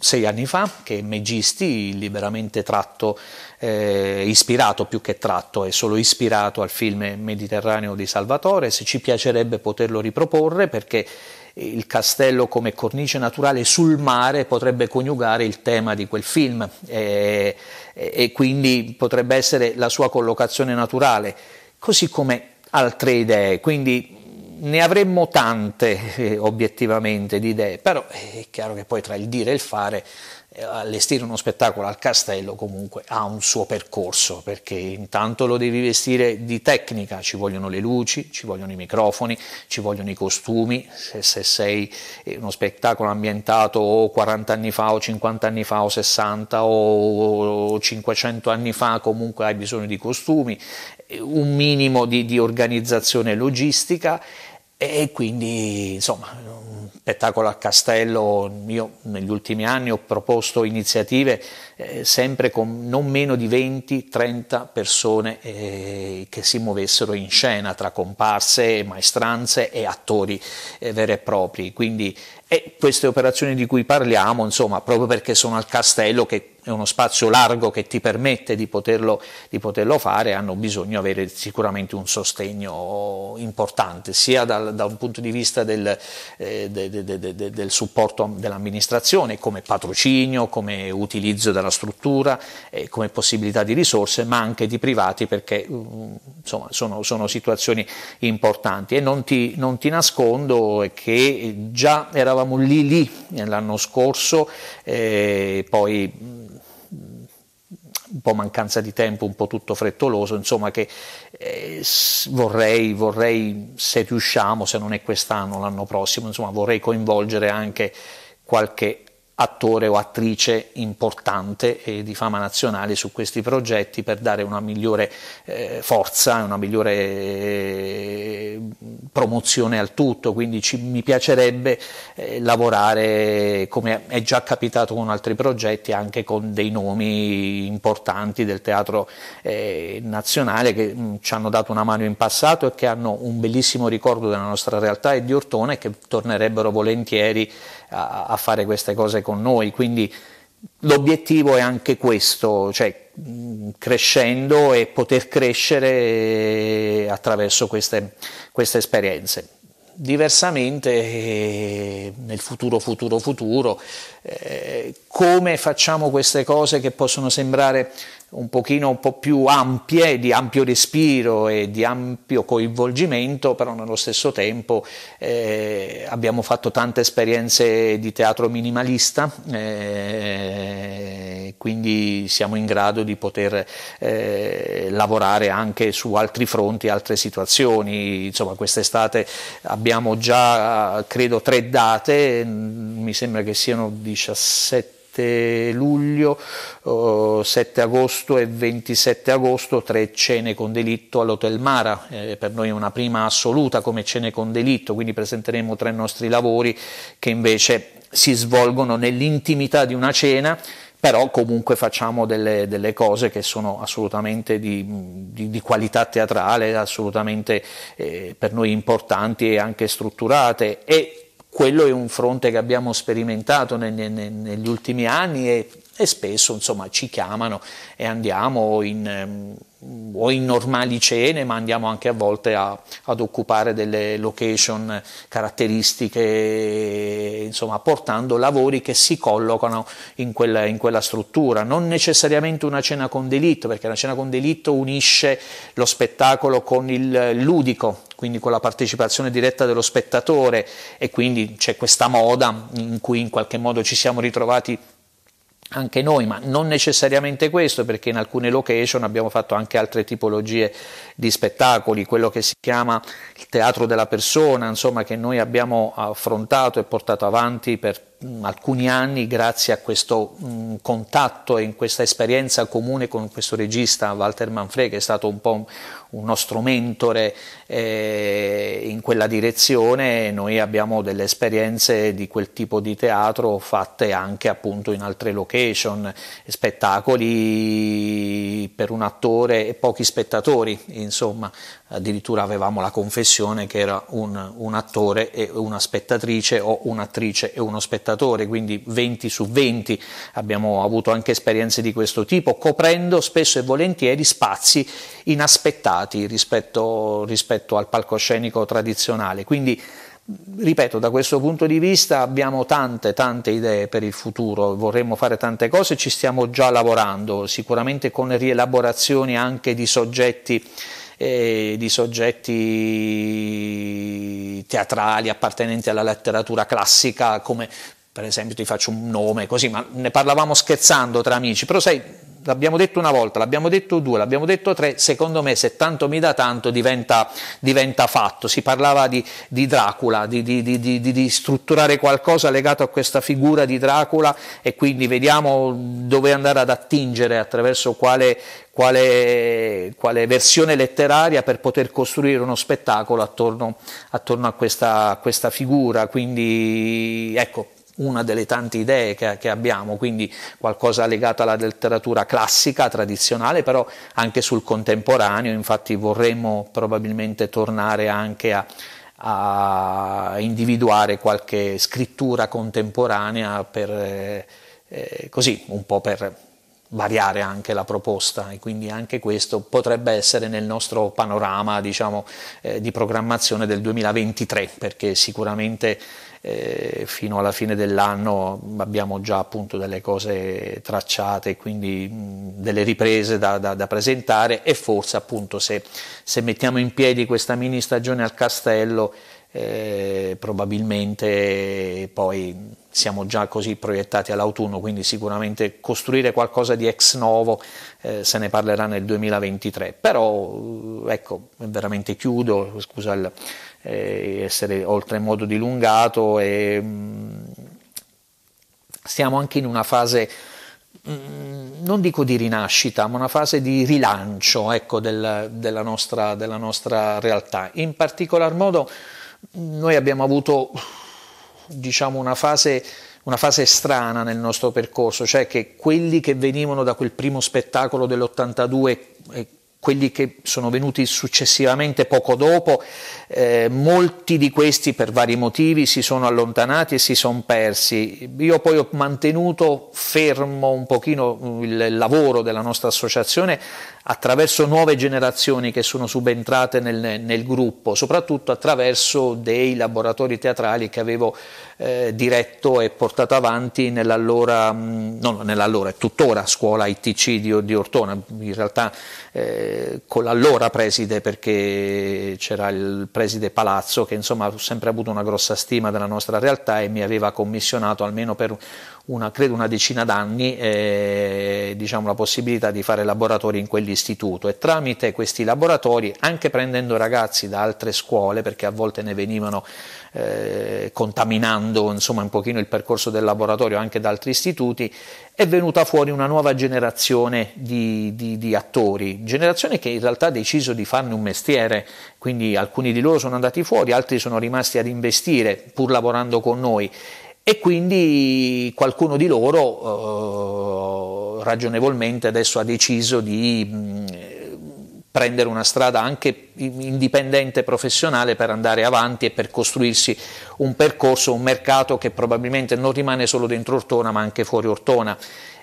sei anni fa che Megisti, liberamente tratto, eh, ispirato più che tratto, è solo ispirato al film Mediterraneo di Salvatore, se ci piacerebbe poterlo riproporre perché il castello come cornice naturale sul mare potrebbe coniugare il tema di quel film eh, e quindi potrebbe essere la sua collocazione naturale, così come altre idee. Quindi ne avremmo tante eh, obiettivamente di idee, però eh, è chiaro che poi tra il dire e il fare eh, allestire uno spettacolo al castello comunque ha un suo percorso perché intanto lo devi vestire di tecnica, ci vogliono le luci, ci vogliono i microfoni, ci vogliono i costumi, se, se sei eh, uno spettacolo ambientato o 40 anni fa o 50 anni fa o 60 o 500 anni fa comunque hai bisogno di costumi, un minimo di, di organizzazione logistica e quindi, insomma, un spettacolo a castello, io negli ultimi anni ho proposto iniziative eh, sempre con non meno di 20-30 persone eh, che si muovessero in scena tra comparse, maestranze e attori eh, veri e propri. Quindi queste operazioni di cui parliamo, insomma, proprio perché sono al castello che è uno spazio largo che ti permette di poterlo, di poterlo fare, hanno bisogno di avere sicuramente un sostegno importante, sia dal, da un punto di vista del, eh, de, de, de, del supporto dell'amministrazione, come patrocinio, come utilizzo della struttura, eh, come possibilità di risorse, ma anche di privati, perché uh, insomma, sono, sono, situazioni importanti. E non ti, non ti nascondo che già eravamo lì lì l'anno scorso, eh, poi mm, un po' mancanza di tempo, un po' tutto frettoloso, insomma che eh, vorrei, vorrei, se riusciamo, se non è quest'anno, l'anno prossimo, insomma vorrei coinvolgere anche qualche attore o attrice importante e di fama nazionale su questi progetti per dare una migliore eh, forza, una migliore eh, promozione al tutto, quindi ci, mi piacerebbe eh, lavorare come è già capitato con altri progetti anche con dei nomi importanti del teatro eh, nazionale che mh, mm, ci hanno dato una mano in passato e che hanno un bellissimo ricordo della nostra realtà e di Ortone e che tornerebbero volentieri a, a fare queste cose con noi. Quindi l'obiettivo è anche questo, cioè mm, crescendo e poter crescere eh, attraverso queste, queste esperienze. Diversamente eh, nel futuro, futuro, futuro, eh, come facciamo queste cose che possono sembrare un pochino un po' più ampie, di ampio respiro e di ampio coinvolgimento, però nello stesso tempo eh, abbiamo fatto tante esperienze di teatro minimalista, eh, quindi siamo in grado di poter eh, lavorare anche su altri fronti, altre situazioni. Insomma, quest'estate abbiamo già, credo, tre date, mm, mi sembra che siano 17 7 luglio, 7 agosto e 27 agosto tre cene con delitto all'Hotel Mara, eh, per noi è una prima assoluta come cene con delitto, quindi presenteremo tre nostri lavori che invece si svolgono nell'intimità di una cena però comunque facciamo delle, delle, cose che sono assolutamente di, di, di qualità teatrale, assolutamente eh, per noi importanti e anche strutturate e quello è un fronte che abbiamo sperimentato neg- neg- negli ultimi anni e, e spesso insomma, ci chiamano e andiamo in... Ehm, o in normali cene, ma andiamo anche a volte a, ad occupare delle location caratteristiche, insomma, portando lavori che si collocano in quella, in quella struttura. Non necessariamente una cena con delitto, perché la cena con delitto unisce lo spettacolo con il ludico, quindi con la partecipazione diretta dello spettatore e quindi c'è questa moda in cui in qualche modo ci siamo ritrovati anche noi, ma non necessariamente questo, perché in alcune location abbiamo fatto anche altre tipologie di spettacoli, quello che si chiama il teatro della persona, insomma, che noi abbiamo affrontato e portato avanti per Mm, alcuni anni, grazie a questo mh, mm, contatto e in questa esperienza comune con questo regista Walter Manfred, che è stato un po' un nostro mentore eh, in quella direzione, noi abbiamo delle esperienze di quel tipo di teatro fatte anche appunto in altre location, spettacoli per un attore e pochi spettatori, insomma, addirittura avevamo la confessione che era un, un attore e una spettatrice o un'attrice e uno spettatore, quindi 20 su 20 abbiamo avuto anche esperienze di questo tipo, coprendo spesso e volentieri spazi inaspettati rispetto, rispetto al palcoscenico tradizionale. Quindi, ripeto, da questo punto di vista abbiamo tante, tante idee per il futuro, vorremmo fare tante cose, ci stiamo già lavorando, sicuramente con rielaborazioni anche di soggetti eh, di soggetti teatrali appartenenti alla letteratura classica come per esempio ti faccio un nome così, ma ne parlavamo scherzando tra amici, però sai, l'abbiamo detto una volta, l'abbiamo detto due, l'abbiamo detto tre, secondo me se tanto mi dà tanto diventa, diventa fatto, si parlava di, di Dracula, di, di, di, strutturare qualcosa legato a questa figura di Dracula e quindi vediamo dove andare ad attingere, attraverso quale, quale, quale versione letteraria per poter costruire uno spettacolo attorno, attorno a, questa, a questa figura, quindi ecco una delle tante idee che, che, abbiamo, quindi qualcosa legato alla letteratura classica, tradizionale, però anche sul contemporaneo, infatti vorremmo probabilmente tornare anche a, a individuare qualche scrittura contemporanea per, eh, eh così, un po' per variare anche la proposta e quindi anche questo potrebbe essere nel nostro panorama diciamo, eh, di programmazione del 2023 perché sicuramente eh, fino alla fine dell'anno abbiamo già appunto delle cose tracciate, quindi mh, delle riprese da, da, da, presentare e forse appunto se, se mettiamo in piedi questa mini stagione al castello eh, probabilmente poi siamo già così proiettati all'autunno, quindi sicuramente costruire qualcosa di ex novo eh, se ne parlerà nel 2023. Però ecco, veramente chiudo, scusa il, eh, essere oltremodo dilungato e mm, stiamo anche in una fase mm, non dico di rinascita, ma una fase di rilancio ecco, del, della, nostra, della, nostra, realtà. In particolar modo noi abbiamo avuto diciamo, una, fase, una fase strana nel nostro percorso, cioè che quelli che venivano da quel primo spettacolo dell'82 e eh, quelli che sono venuti successivamente poco dopo, eh, molti di questi per vari motivi si sono allontanati e si sono persi. Io poi ho mantenuto fermo un pochino il lavoro della nostra associazione attraverso nuove generazioni che sono subentrate nel, nel, gruppo, soprattutto attraverso dei laboratori teatrali che avevo eh, diretto e portato avanti nell'allora, mm, non nell'allora, è tuttora scuola ITC di, di Ortona, in realtà eh, con l'allora preside perché c'era il preside Palazzo che insomma ha sempre avuto una grossa stima della nostra realtà e mi aveva commissionato almeno per una, credo una decina d'anni eh, diciamo, la possibilità di fare laboratori in quell'istituto e tramite questi laboratori, anche prendendo ragazzi da altre scuole, perché a volte ne venivano eh, contaminando insomma, un pochino il percorso del laboratorio anche da altri istituti, è venuta fuori una nuova generazione di, di, di attori, generazione che in realtà ha deciso di farne un mestiere, quindi alcuni di loro sono andati fuori, altri sono rimasti ad investire pur lavorando con noi e quindi qualcuno di loro eh, ragionevolmente adesso ha deciso di mm, prendere una strada anche indipendente professionale per andare avanti e per costruirsi un percorso, un mercato che probabilmente non rimane solo dentro Ortona ma anche fuori Ortona.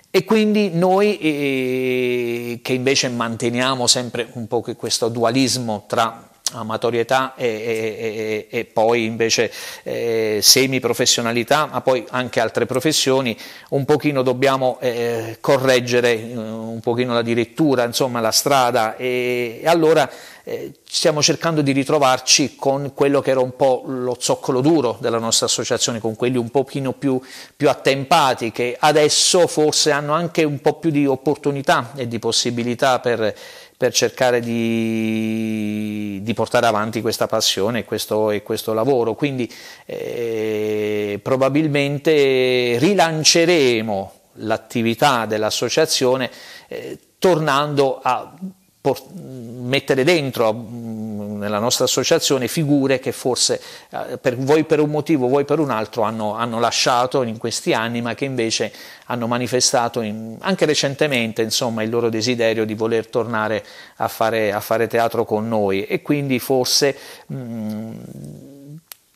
E quindi noi eh, che invece manteniamo sempre un po' questo dualismo tra amatorietà e, e, e, poi invece eh, semiprofessionalità, ma poi anche altre professioni, un pochino dobbiamo eh, correggere eh, un pochino la direttura, insomma la strada e, e allora eh, stiamo cercando di ritrovarci con quello che era un po' lo zoccolo duro della nostra associazione, con quelli un pochino più, più, attempati, che adesso forse hanno anche un po' più di opportunità e di possibilità per per cercare di, di portare avanti questa passione e questo, e questo lavoro. Quindi eh, probabilmente rilanceremo l'attività dell'associazione eh, tornando a por- mettere dentro, a mm, nella nostra associazione figure che forse eh, per, voi per un motivo, voi per un altro hanno, hanno, lasciato in questi anni, ma che invece hanno manifestato in, anche recentemente insomma, il loro desiderio di voler tornare a fare, a fare teatro con noi e quindi forse... Mh, mm,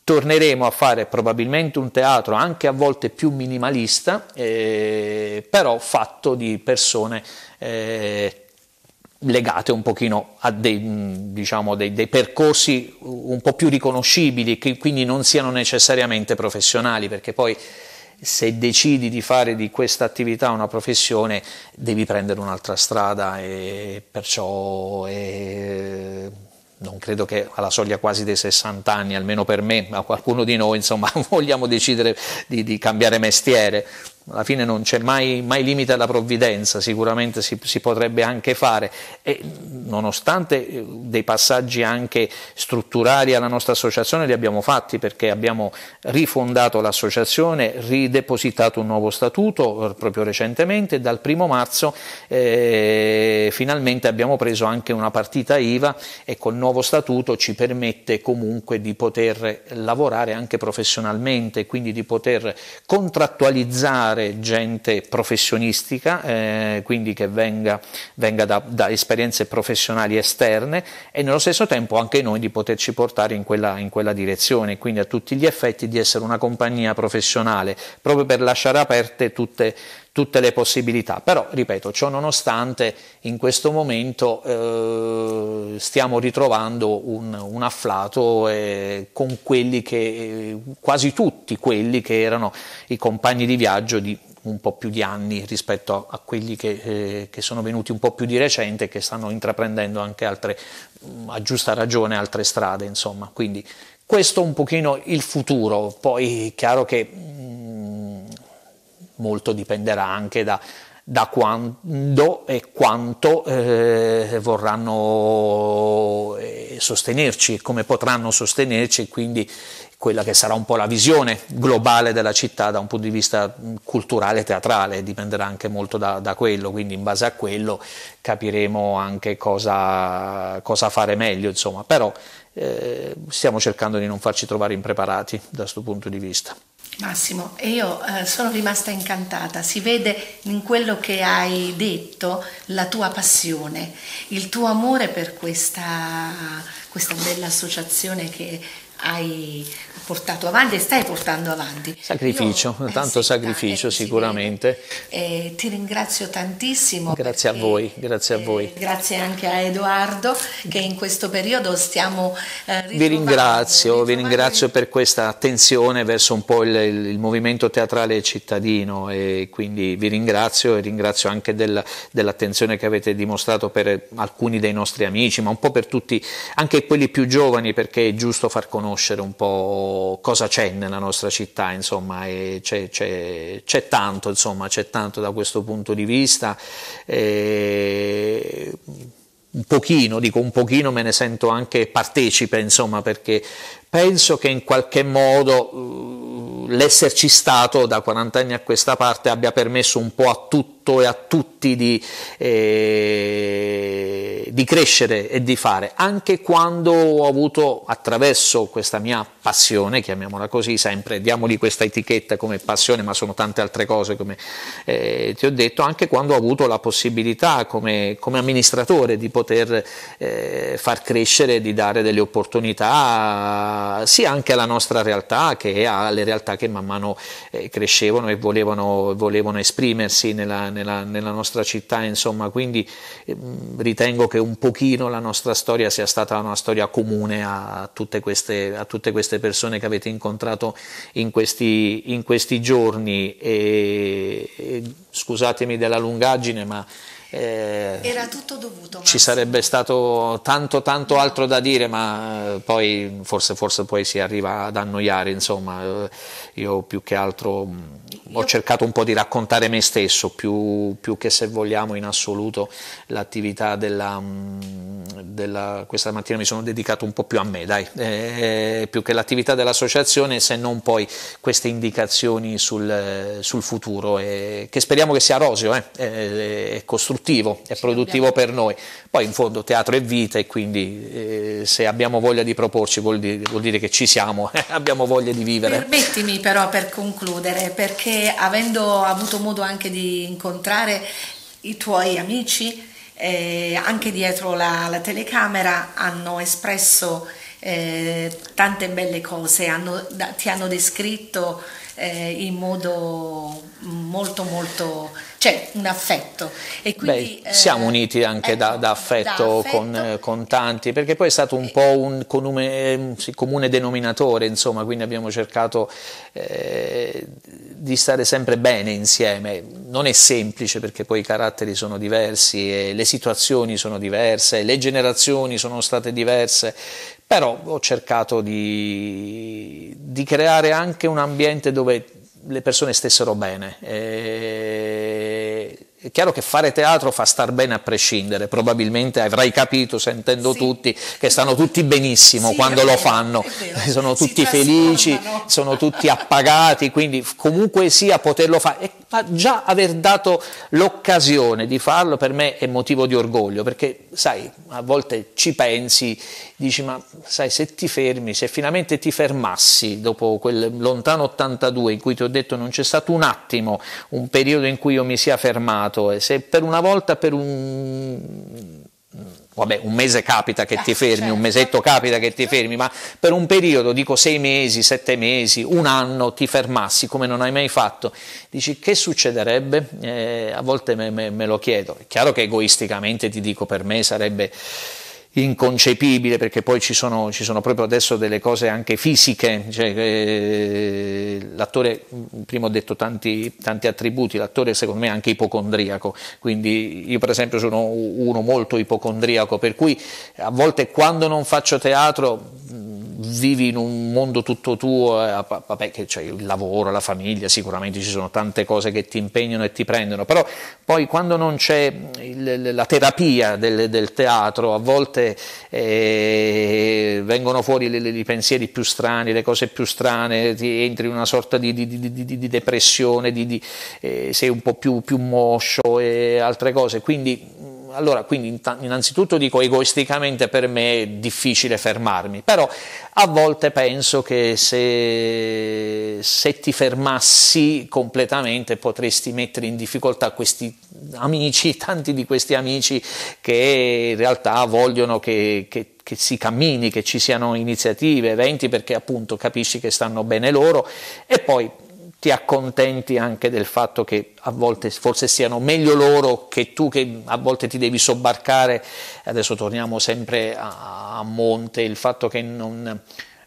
torneremo a fare probabilmente un teatro anche a volte più minimalista, eh, però fatto di persone eh, legate un pochino a dei, mm, diciamo, dei, dei, percorsi un po' più riconoscibili, che quindi non siano necessariamente professionali, perché poi se decidi di fare di questa attività una professione devi prendere un'altra strada e perciò è, non credo che alla soglia quasi dei 60 anni, almeno per me, ma qualcuno di noi, insomma, vogliamo decidere di, di cambiare mestiere alla fine non c'è mai, mai limite alla provvidenza, sicuramente si, si, potrebbe anche fare e nonostante eh, dei passaggi anche strutturali alla nostra associazione li abbiamo fatti perché abbiamo rifondato l'associazione, ridepositato un nuovo statuto eh, proprio recentemente dal primo marzo eh, finalmente abbiamo preso anche una partita IVA e col nuovo statuto ci permette comunque di poter lavorare anche professionalmente, quindi di poter contrattualizzare reclutare gente professionistica, eh, quindi che venga, venga da, da, esperienze professionali esterne e nello stesso tempo anche noi di poterci portare in quella, in quella direzione, quindi a tutti gli effetti di essere una compagnia professionale, proprio per lasciare aperte tutte tutte le possibilità. Però, ripeto, ciò nonostante in questo momento eh, stiamo ritrovando un, un afflato eh, con quelli che, eh, quasi tutti quelli che erano i compagni di viaggio di un po' più di anni rispetto a quelli che, eh, che, sono venuti un po' più di recente e che stanno intraprendendo anche altre, mm, a giusta ragione, altre strade, insomma. Quindi questo è un pochino il futuro, poi è chiaro che mh, mm, molto dipenderà anche da, da quando e quanto eh, vorranno eh, sostenerci, come potranno sostenerci, quindi quella che sarà un po' la visione globale della città da un punto di vista mm, culturale e teatrale, dipenderà anche molto da, da quello, quindi in base a quello capiremo anche cosa, cosa fare meglio, insomma, però eh, stiamo cercando di non farci trovare impreparati da questo punto di vista.
Massimo, io eh, sono rimasta incantata, si vede in quello che hai detto la tua passione, il tuo amore per questa, questa bella associazione che hai portato avanti e stai portando avanti. Sacrificio,
Io, tanto eh, sacrificio eh, sicuramente. Eh, ti ringrazio tantissimo. Grazie perché, a voi, grazie a eh, voi.
grazie anche a Edoardo che in questo periodo stiamo... Eh, vi
ringrazio, vi ringrazio per questa attenzione verso un po' il, il, movimento teatrale cittadino e quindi vi ringrazio e ringrazio anche del, dell'attenzione che avete dimostrato per alcuni dei nostri amici, ma un po' per tutti, anche quelli più giovani perché è giusto far conoscere conoscere un po' cosa c'è nella nostra città, insomma, c'è, c'è, c'è, tanto, insomma, c'è tanto da questo punto di vista. E un pochino, dico un pochino, me ne sento anche partecipe, insomma, perché penso che in qualche modo uh, l'esserci stato da 40 anni a questa parte abbia permesso un po' a tutti tutto e a tutti di, eh, di crescere e di fare, anche quando ho avuto attraverso questa mia passione, chiamiamola così sempre, diamogli questa etichetta come passione, ma sono tante altre cose come eh, ti ho detto, anche quando ho avuto la possibilità come, come amministratore di poter eh, far crescere, di dare delle opportunità sia anche alla nostra realtà che alle realtà che man mano eh, crescevano e volevano, volevano esprimersi nella, nella, nella nostra città, insomma, quindi eh, ritengo che un pochino la nostra storia sia stata una storia comune a tutte queste, a tutte queste persone che avete incontrato in questi, in questi giorni e, e, scusatemi della lungaggine ma eh,
Era tutto dovuto.
Massimo. Ci sarebbe stato tanto, tanto altro da dire, ma eh, poi forse, forse poi si arriva ad annoiare. Insomma, eh, io più che altro mm, io... ho cercato un po' di raccontare me stesso, più, più che se vogliamo in assoluto l'attività della, mm, della, Questa mattina mi sono dedicato un po' più a me, dai, eh, più che l'attività dell'associazione, se non poi queste indicazioni sul, sul futuro, eh, che speriamo che sia roseo e eh. costruttivo produttivo, è produttivo per noi. Poi in fondo teatro è vita e quindi eh, se abbiamo voglia di proporci vuol dire, vuol dire che ci siamo, abbiamo voglia di vivere.
Permettimi però per concludere, perché avendo avuto modo anche di incontrare i tuoi amici, eh, anche dietro la, la, telecamera hanno espresso eh, tante belle cose, hanno, da, ti hanno descritto eh, in modo molto molto c'è cioè, un affetto. Quindi, Beh,
siamo uniti anche eh, da, da, affetto da, affetto con, con tanti, perché poi è stato un po' un comune, un ehm, comune denominatore, insomma, quindi abbiamo cercato eh, di stare sempre bene insieme. Non è semplice perché poi i caratteri sono diversi, le situazioni sono diverse, le generazioni sono state diverse, però ho cercato di, di creare anche un ambiente dove le persone stessero bene. E... È chiaro che fare teatro fa star bene a prescindere, probabilmente avrai capito sentendo sì. tutti che stanno tutti benissimo sì, quando lo fanno, sono tutti felici, sono tutti appagati, quindi comunque sia poterlo fare. Ma già aver dato l'occasione di farlo per me è motivo di orgoglio, perché sai, a volte ci pensi dici ma sai se ti fermi, se finalmente ti fermassi dopo quel lontano 82 in cui ti ho detto non c'è stato un attimo, un periodo in cui io mi sia fermato e se per una volta per un vabbè, un mese capita che ti eh, fermi, un certo. mesetto capita che ti fermi, ma per un periodo, dico sei mesi, sette mesi, un anno ti fermassi come non hai mai fatto, dici che succederebbe? Eh, a volte me, me, me, lo chiedo. È chiaro che egoisticamente ti dico, per me sarebbe inconcepibile perché poi ci sono, ci sono, proprio adesso delle cose anche fisiche, cioè, eh, l'attore, prima ho detto tanti, tanti, attributi, l'attore secondo me è anche ipocondriaco, quindi io per esempio sono uno molto ipocondriaco, per cui a volte quando non faccio teatro vivi in un mondo tutto tuo, eh, vabbè che c'è il lavoro, la famiglia, sicuramente ci sono tante cose che ti impegnano e ti prendono, però poi quando non c'è il, la terapia del, del, teatro, a volte eh, vengono fuori i pensieri più strani, le cose più strane, ti entri in una sorta di, di, di, di depressione, eh, sei un po' più, più moscio e altre cose, quindi allora quindi innanzitutto dico egoisticamente per me è difficile fermarmi, però a volte penso che se, se ti fermassi completamente potresti mettere in difficoltà questi amici, tanti di questi amici che in realtà vogliono che, che che si cammini, che ci siano iniziative, eventi, perché appunto capisci che stanno bene loro e poi ti accontenti anche del fatto che a volte forse siano meglio loro che tu che a volte ti devi sobbarcare, adesso torniamo sempre a, a monte, il fatto che non,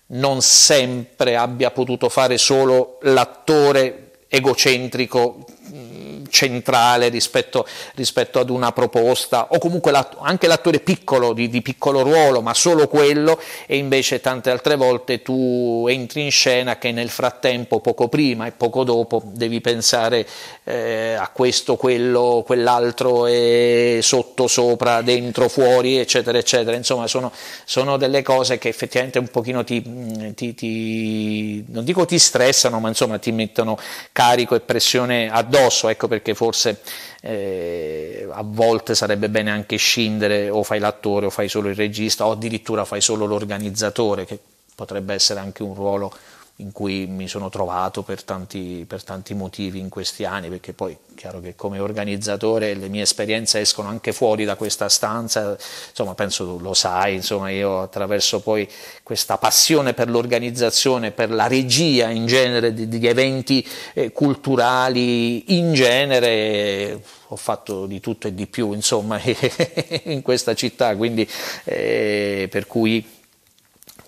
non sempre abbia potuto fare solo l'attore egocentrico centrale rispetto, rispetto, ad una proposta, o comunque l'atto, anche l'attore piccolo, di, di, piccolo ruolo, ma solo quello, e invece tante altre volte tu entri in scena che nel frattempo, poco prima e poco dopo, devi pensare eh, a questo, quello, quell'altro, e sotto, sopra, dentro, fuori, eccetera, eccetera. Insomma, sono, sono delle cose che effettivamente un pochino ti, mm, ti, ti non dico ti stressano, ma insomma ti mettono carico e pressione addosso, ecco perché perché forse eh, a volte sarebbe bene anche scindere o fai l'attore o fai solo il regista o addirittura fai solo l'organizzatore, che potrebbe essere anche un ruolo in cui mi sono trovato per tanti, per tanti, motivi in questi anni, perché poi è chiaro che come organizzatore le mie esperienze escono anche fuori da questa stanza, insomma penso lo sai, insomma io attraverso poi questa passione per l'organizzazione, per la regia in genere di, di eventi eh, culturali in genere ho fatto di tutto e di più insomma in questa città, quindi eh, per cui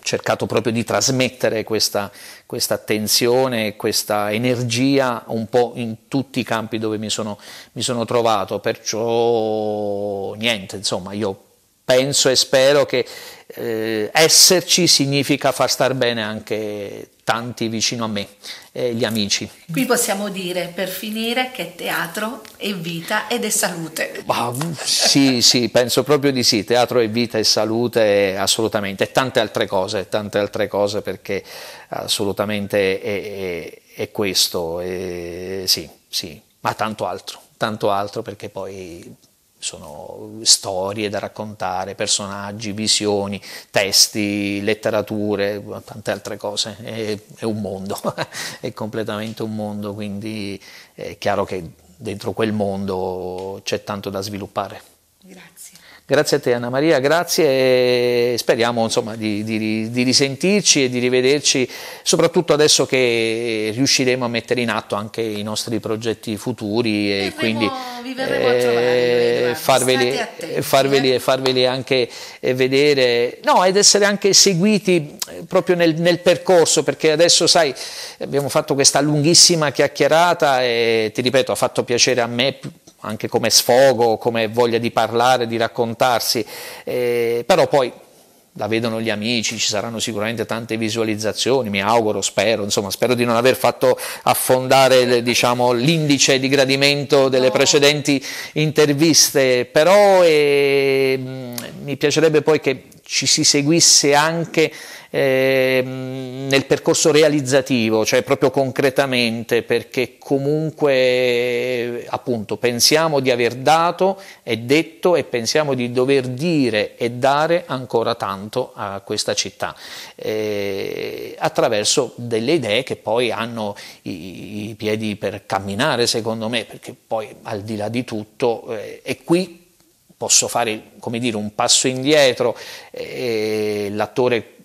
cercato proprio di trasmettere questa, questa attenzione, questa energia un po' in tutti i campi dove mi sono, mi sono trovato, perciò niente, insomma io penso e spero che eh, esserci significa far star bene anche tanti vicino a me, eh, gli amici.
Qui possiamo dire per finire che teatro è vita ed è salute. Ah,
sì, sì, penso proprio di sì, teatro è vita e salute assolutamente, e tante altre cose, tante altre cose perché assolutamente è, è, è questo, è, sì, sì, ma tanto altro, tanto altro perché poi sono storie da raccontare, personaggi, visioni, testi, letterature, tante altre cose, è, è un mondo, è completamente un mondo, quindi è chiaro che dentro quel mondo c'è tanto da sviluppare. Grazie. Grazie a te Anna Maria, grazie e speriamo insomma, di, di, di, risentirci e di rivederci, soprattutto adesso che riusciremo a mettere in atto anche i nostri progetti futuri e, e quindi eh, farveli, eh. eh. anche eh, vedere no, ed essere anche seguiti eh, proprio nel, nel percorso, perché adesso sai abbiamo fatto questa lunghissima chiacchierata e ti ripeto ha fatto piacere a me anche come sfogo, come voglia di parlare, di raccontarsi, eh, però poi la vedono gli amici, ci saranno sicuramente tante visualizzazioni, mi auguro, spero, insomma, spero di non aver fatto affondare diciamo, l'indice di gradimento delle precedenti interviste, però eh, mi piacerebbe poi che ci si seguisse anche Ehm, nel percorso realizzativo, cioè proprio concretamente, perché comunque appunto pensiamo di aver dato e detto e pensiamo di dover dire e dare ancora tanto a questa città, eh, attraverso delle idee che poi hanno i, i, piedi per camminare, secondo me, perché poi al di là di tutto eh, è qui posso fare come dire, un passo indietro, eh, l'attore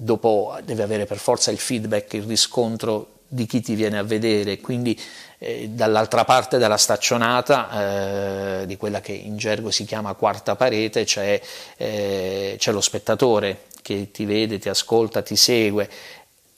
dopo deve avere per forza il feedback, il riscontro di chi ti viene a vedere, quindi eh, dall'altra parte della staccionata, eh, di quella che in gergo si chiama quarta parete, c'è, eh, c'è lo spettatore che ti vede, ti ascolta, ti segue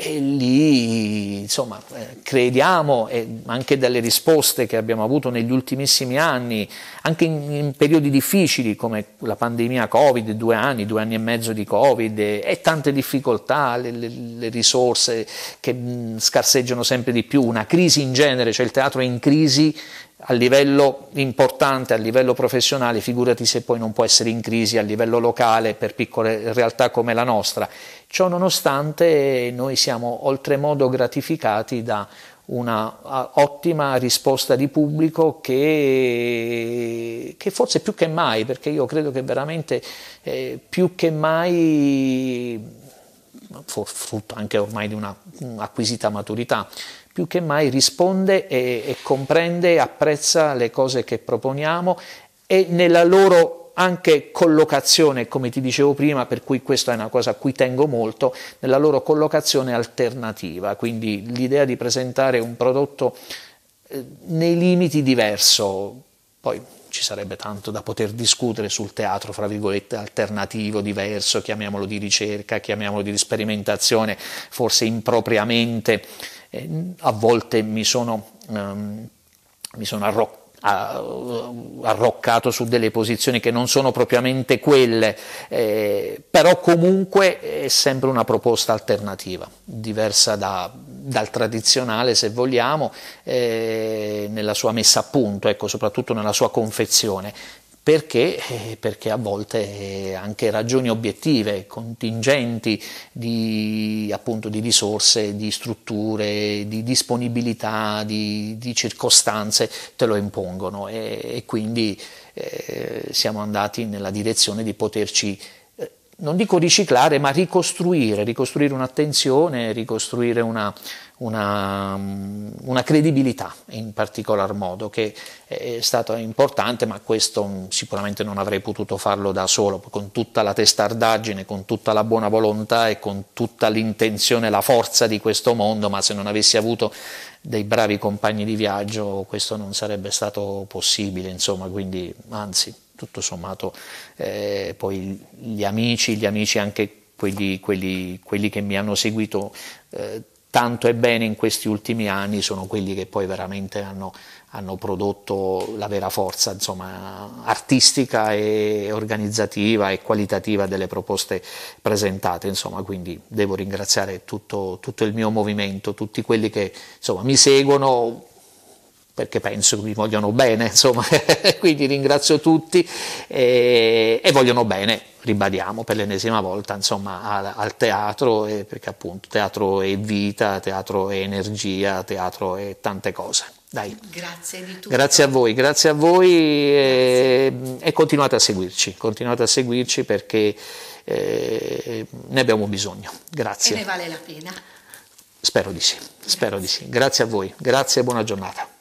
e lì insomma eh, crediamo anche dalle risposte che abbiamo avuto negli ultimissimi anni, anche in, in, periodi difficili come la pandemia Covid, due anni, due anni e mezzo di Covid e, tante difficoltà, le, le, le risorse che mm, scarseggiano sempre di più, una crisi in genere, cioè il teatro è in crisi a livello importante, a livello professionale, figurati se poi non può essere in crisi a livello locale per piccole realtà come la nostra. Ciò nonostante noi siamo oltremodo gratificati da una ottima risposta di pubblico che, che, forse più che mai, perché io credo che veramente eh, più che mai, frutto anche ormai di un'acquisita maturità, più che mai risponde e, e comprende, apprezza le cose che proponiamo e nella loro anche collocazione, come ti dicevo prima, per cui questa è una cosa a cui tengo molto, nella loro collocazione alternativa, quindi l'idea di presentare un prodotto eh, nei limiti diverso, poi ci sarebbe tanto da poter discutere sul teatro, fra virgolette, alternativo, diverso, chiamiamolo di ricerca, chiamiamolo di sperimentazione, forse impropriamente, eh, a volte mi sono, um, mi sono arroccato eh, arroccato su delle posizioni che non sono propriamente quelle, eh, però comunque è sempre una proposta alternativa, diversa da, dal tradizionale se vogliamo, eh, nella sua messa a punto, ecco, soprattutto nella sua confezione. Perché? Eh, perché a volte eh, anche ragioni obiettive, contingenti di, appunto, di risorse, di strutture, di disponibilità, di, di circostanze te lo impongono e, e quindi eh, siamo andati nella direzione di poterci eh, non dico riciclare, ma ricostruire, ricostruire un'attenzione, ricostruire una, una, una, credibilità in particolar modo che è stata importante, ma questo mm, sicuramente non avrei potuto farlo da solo, con tutta la testardaggine, con tutta la buona volontà e con tutta l'intenzione e la forza di questo mondo, ma se non avessi avuto dei bravi compagni di viaggio questo non sarebbe stato possibile, insomma, quindi anzi, tutto sommato, eh, poi gli amici, gli amici anche quelli, quelli, quelli, che mi hanno seguito eh, tanto e bene in questi ultimi anni sono quelli che poi veramente hanno, hanno prodotto la vera forza insomma, artistica e organizzativa e qualitativa delle proposte presentate. Insomma, quindi devo ringraziare tutto, tutto il mio movimento, tutti quelli che insomma, mi seguono, perché penso che mi vogliono bene, insomma, quindi ringrazio tutti e, eh, e vogliono bene ribadiamo per l'ennesima volta insomma, al, al teatro, eh, perché appunto teatro è vita, teatro è energia, teatro è tante cose. Dai. Grazie
di tutto. Grazie
a voi, grazie a voi grazie. E, e, continuate a seguirci, continuate a seguirci perché eh, ne abbiamo bisogno. Grazie. E ne
vale la pena.
Spero di sì, spero di sì. Grazie a voi, grazie e buona giornata.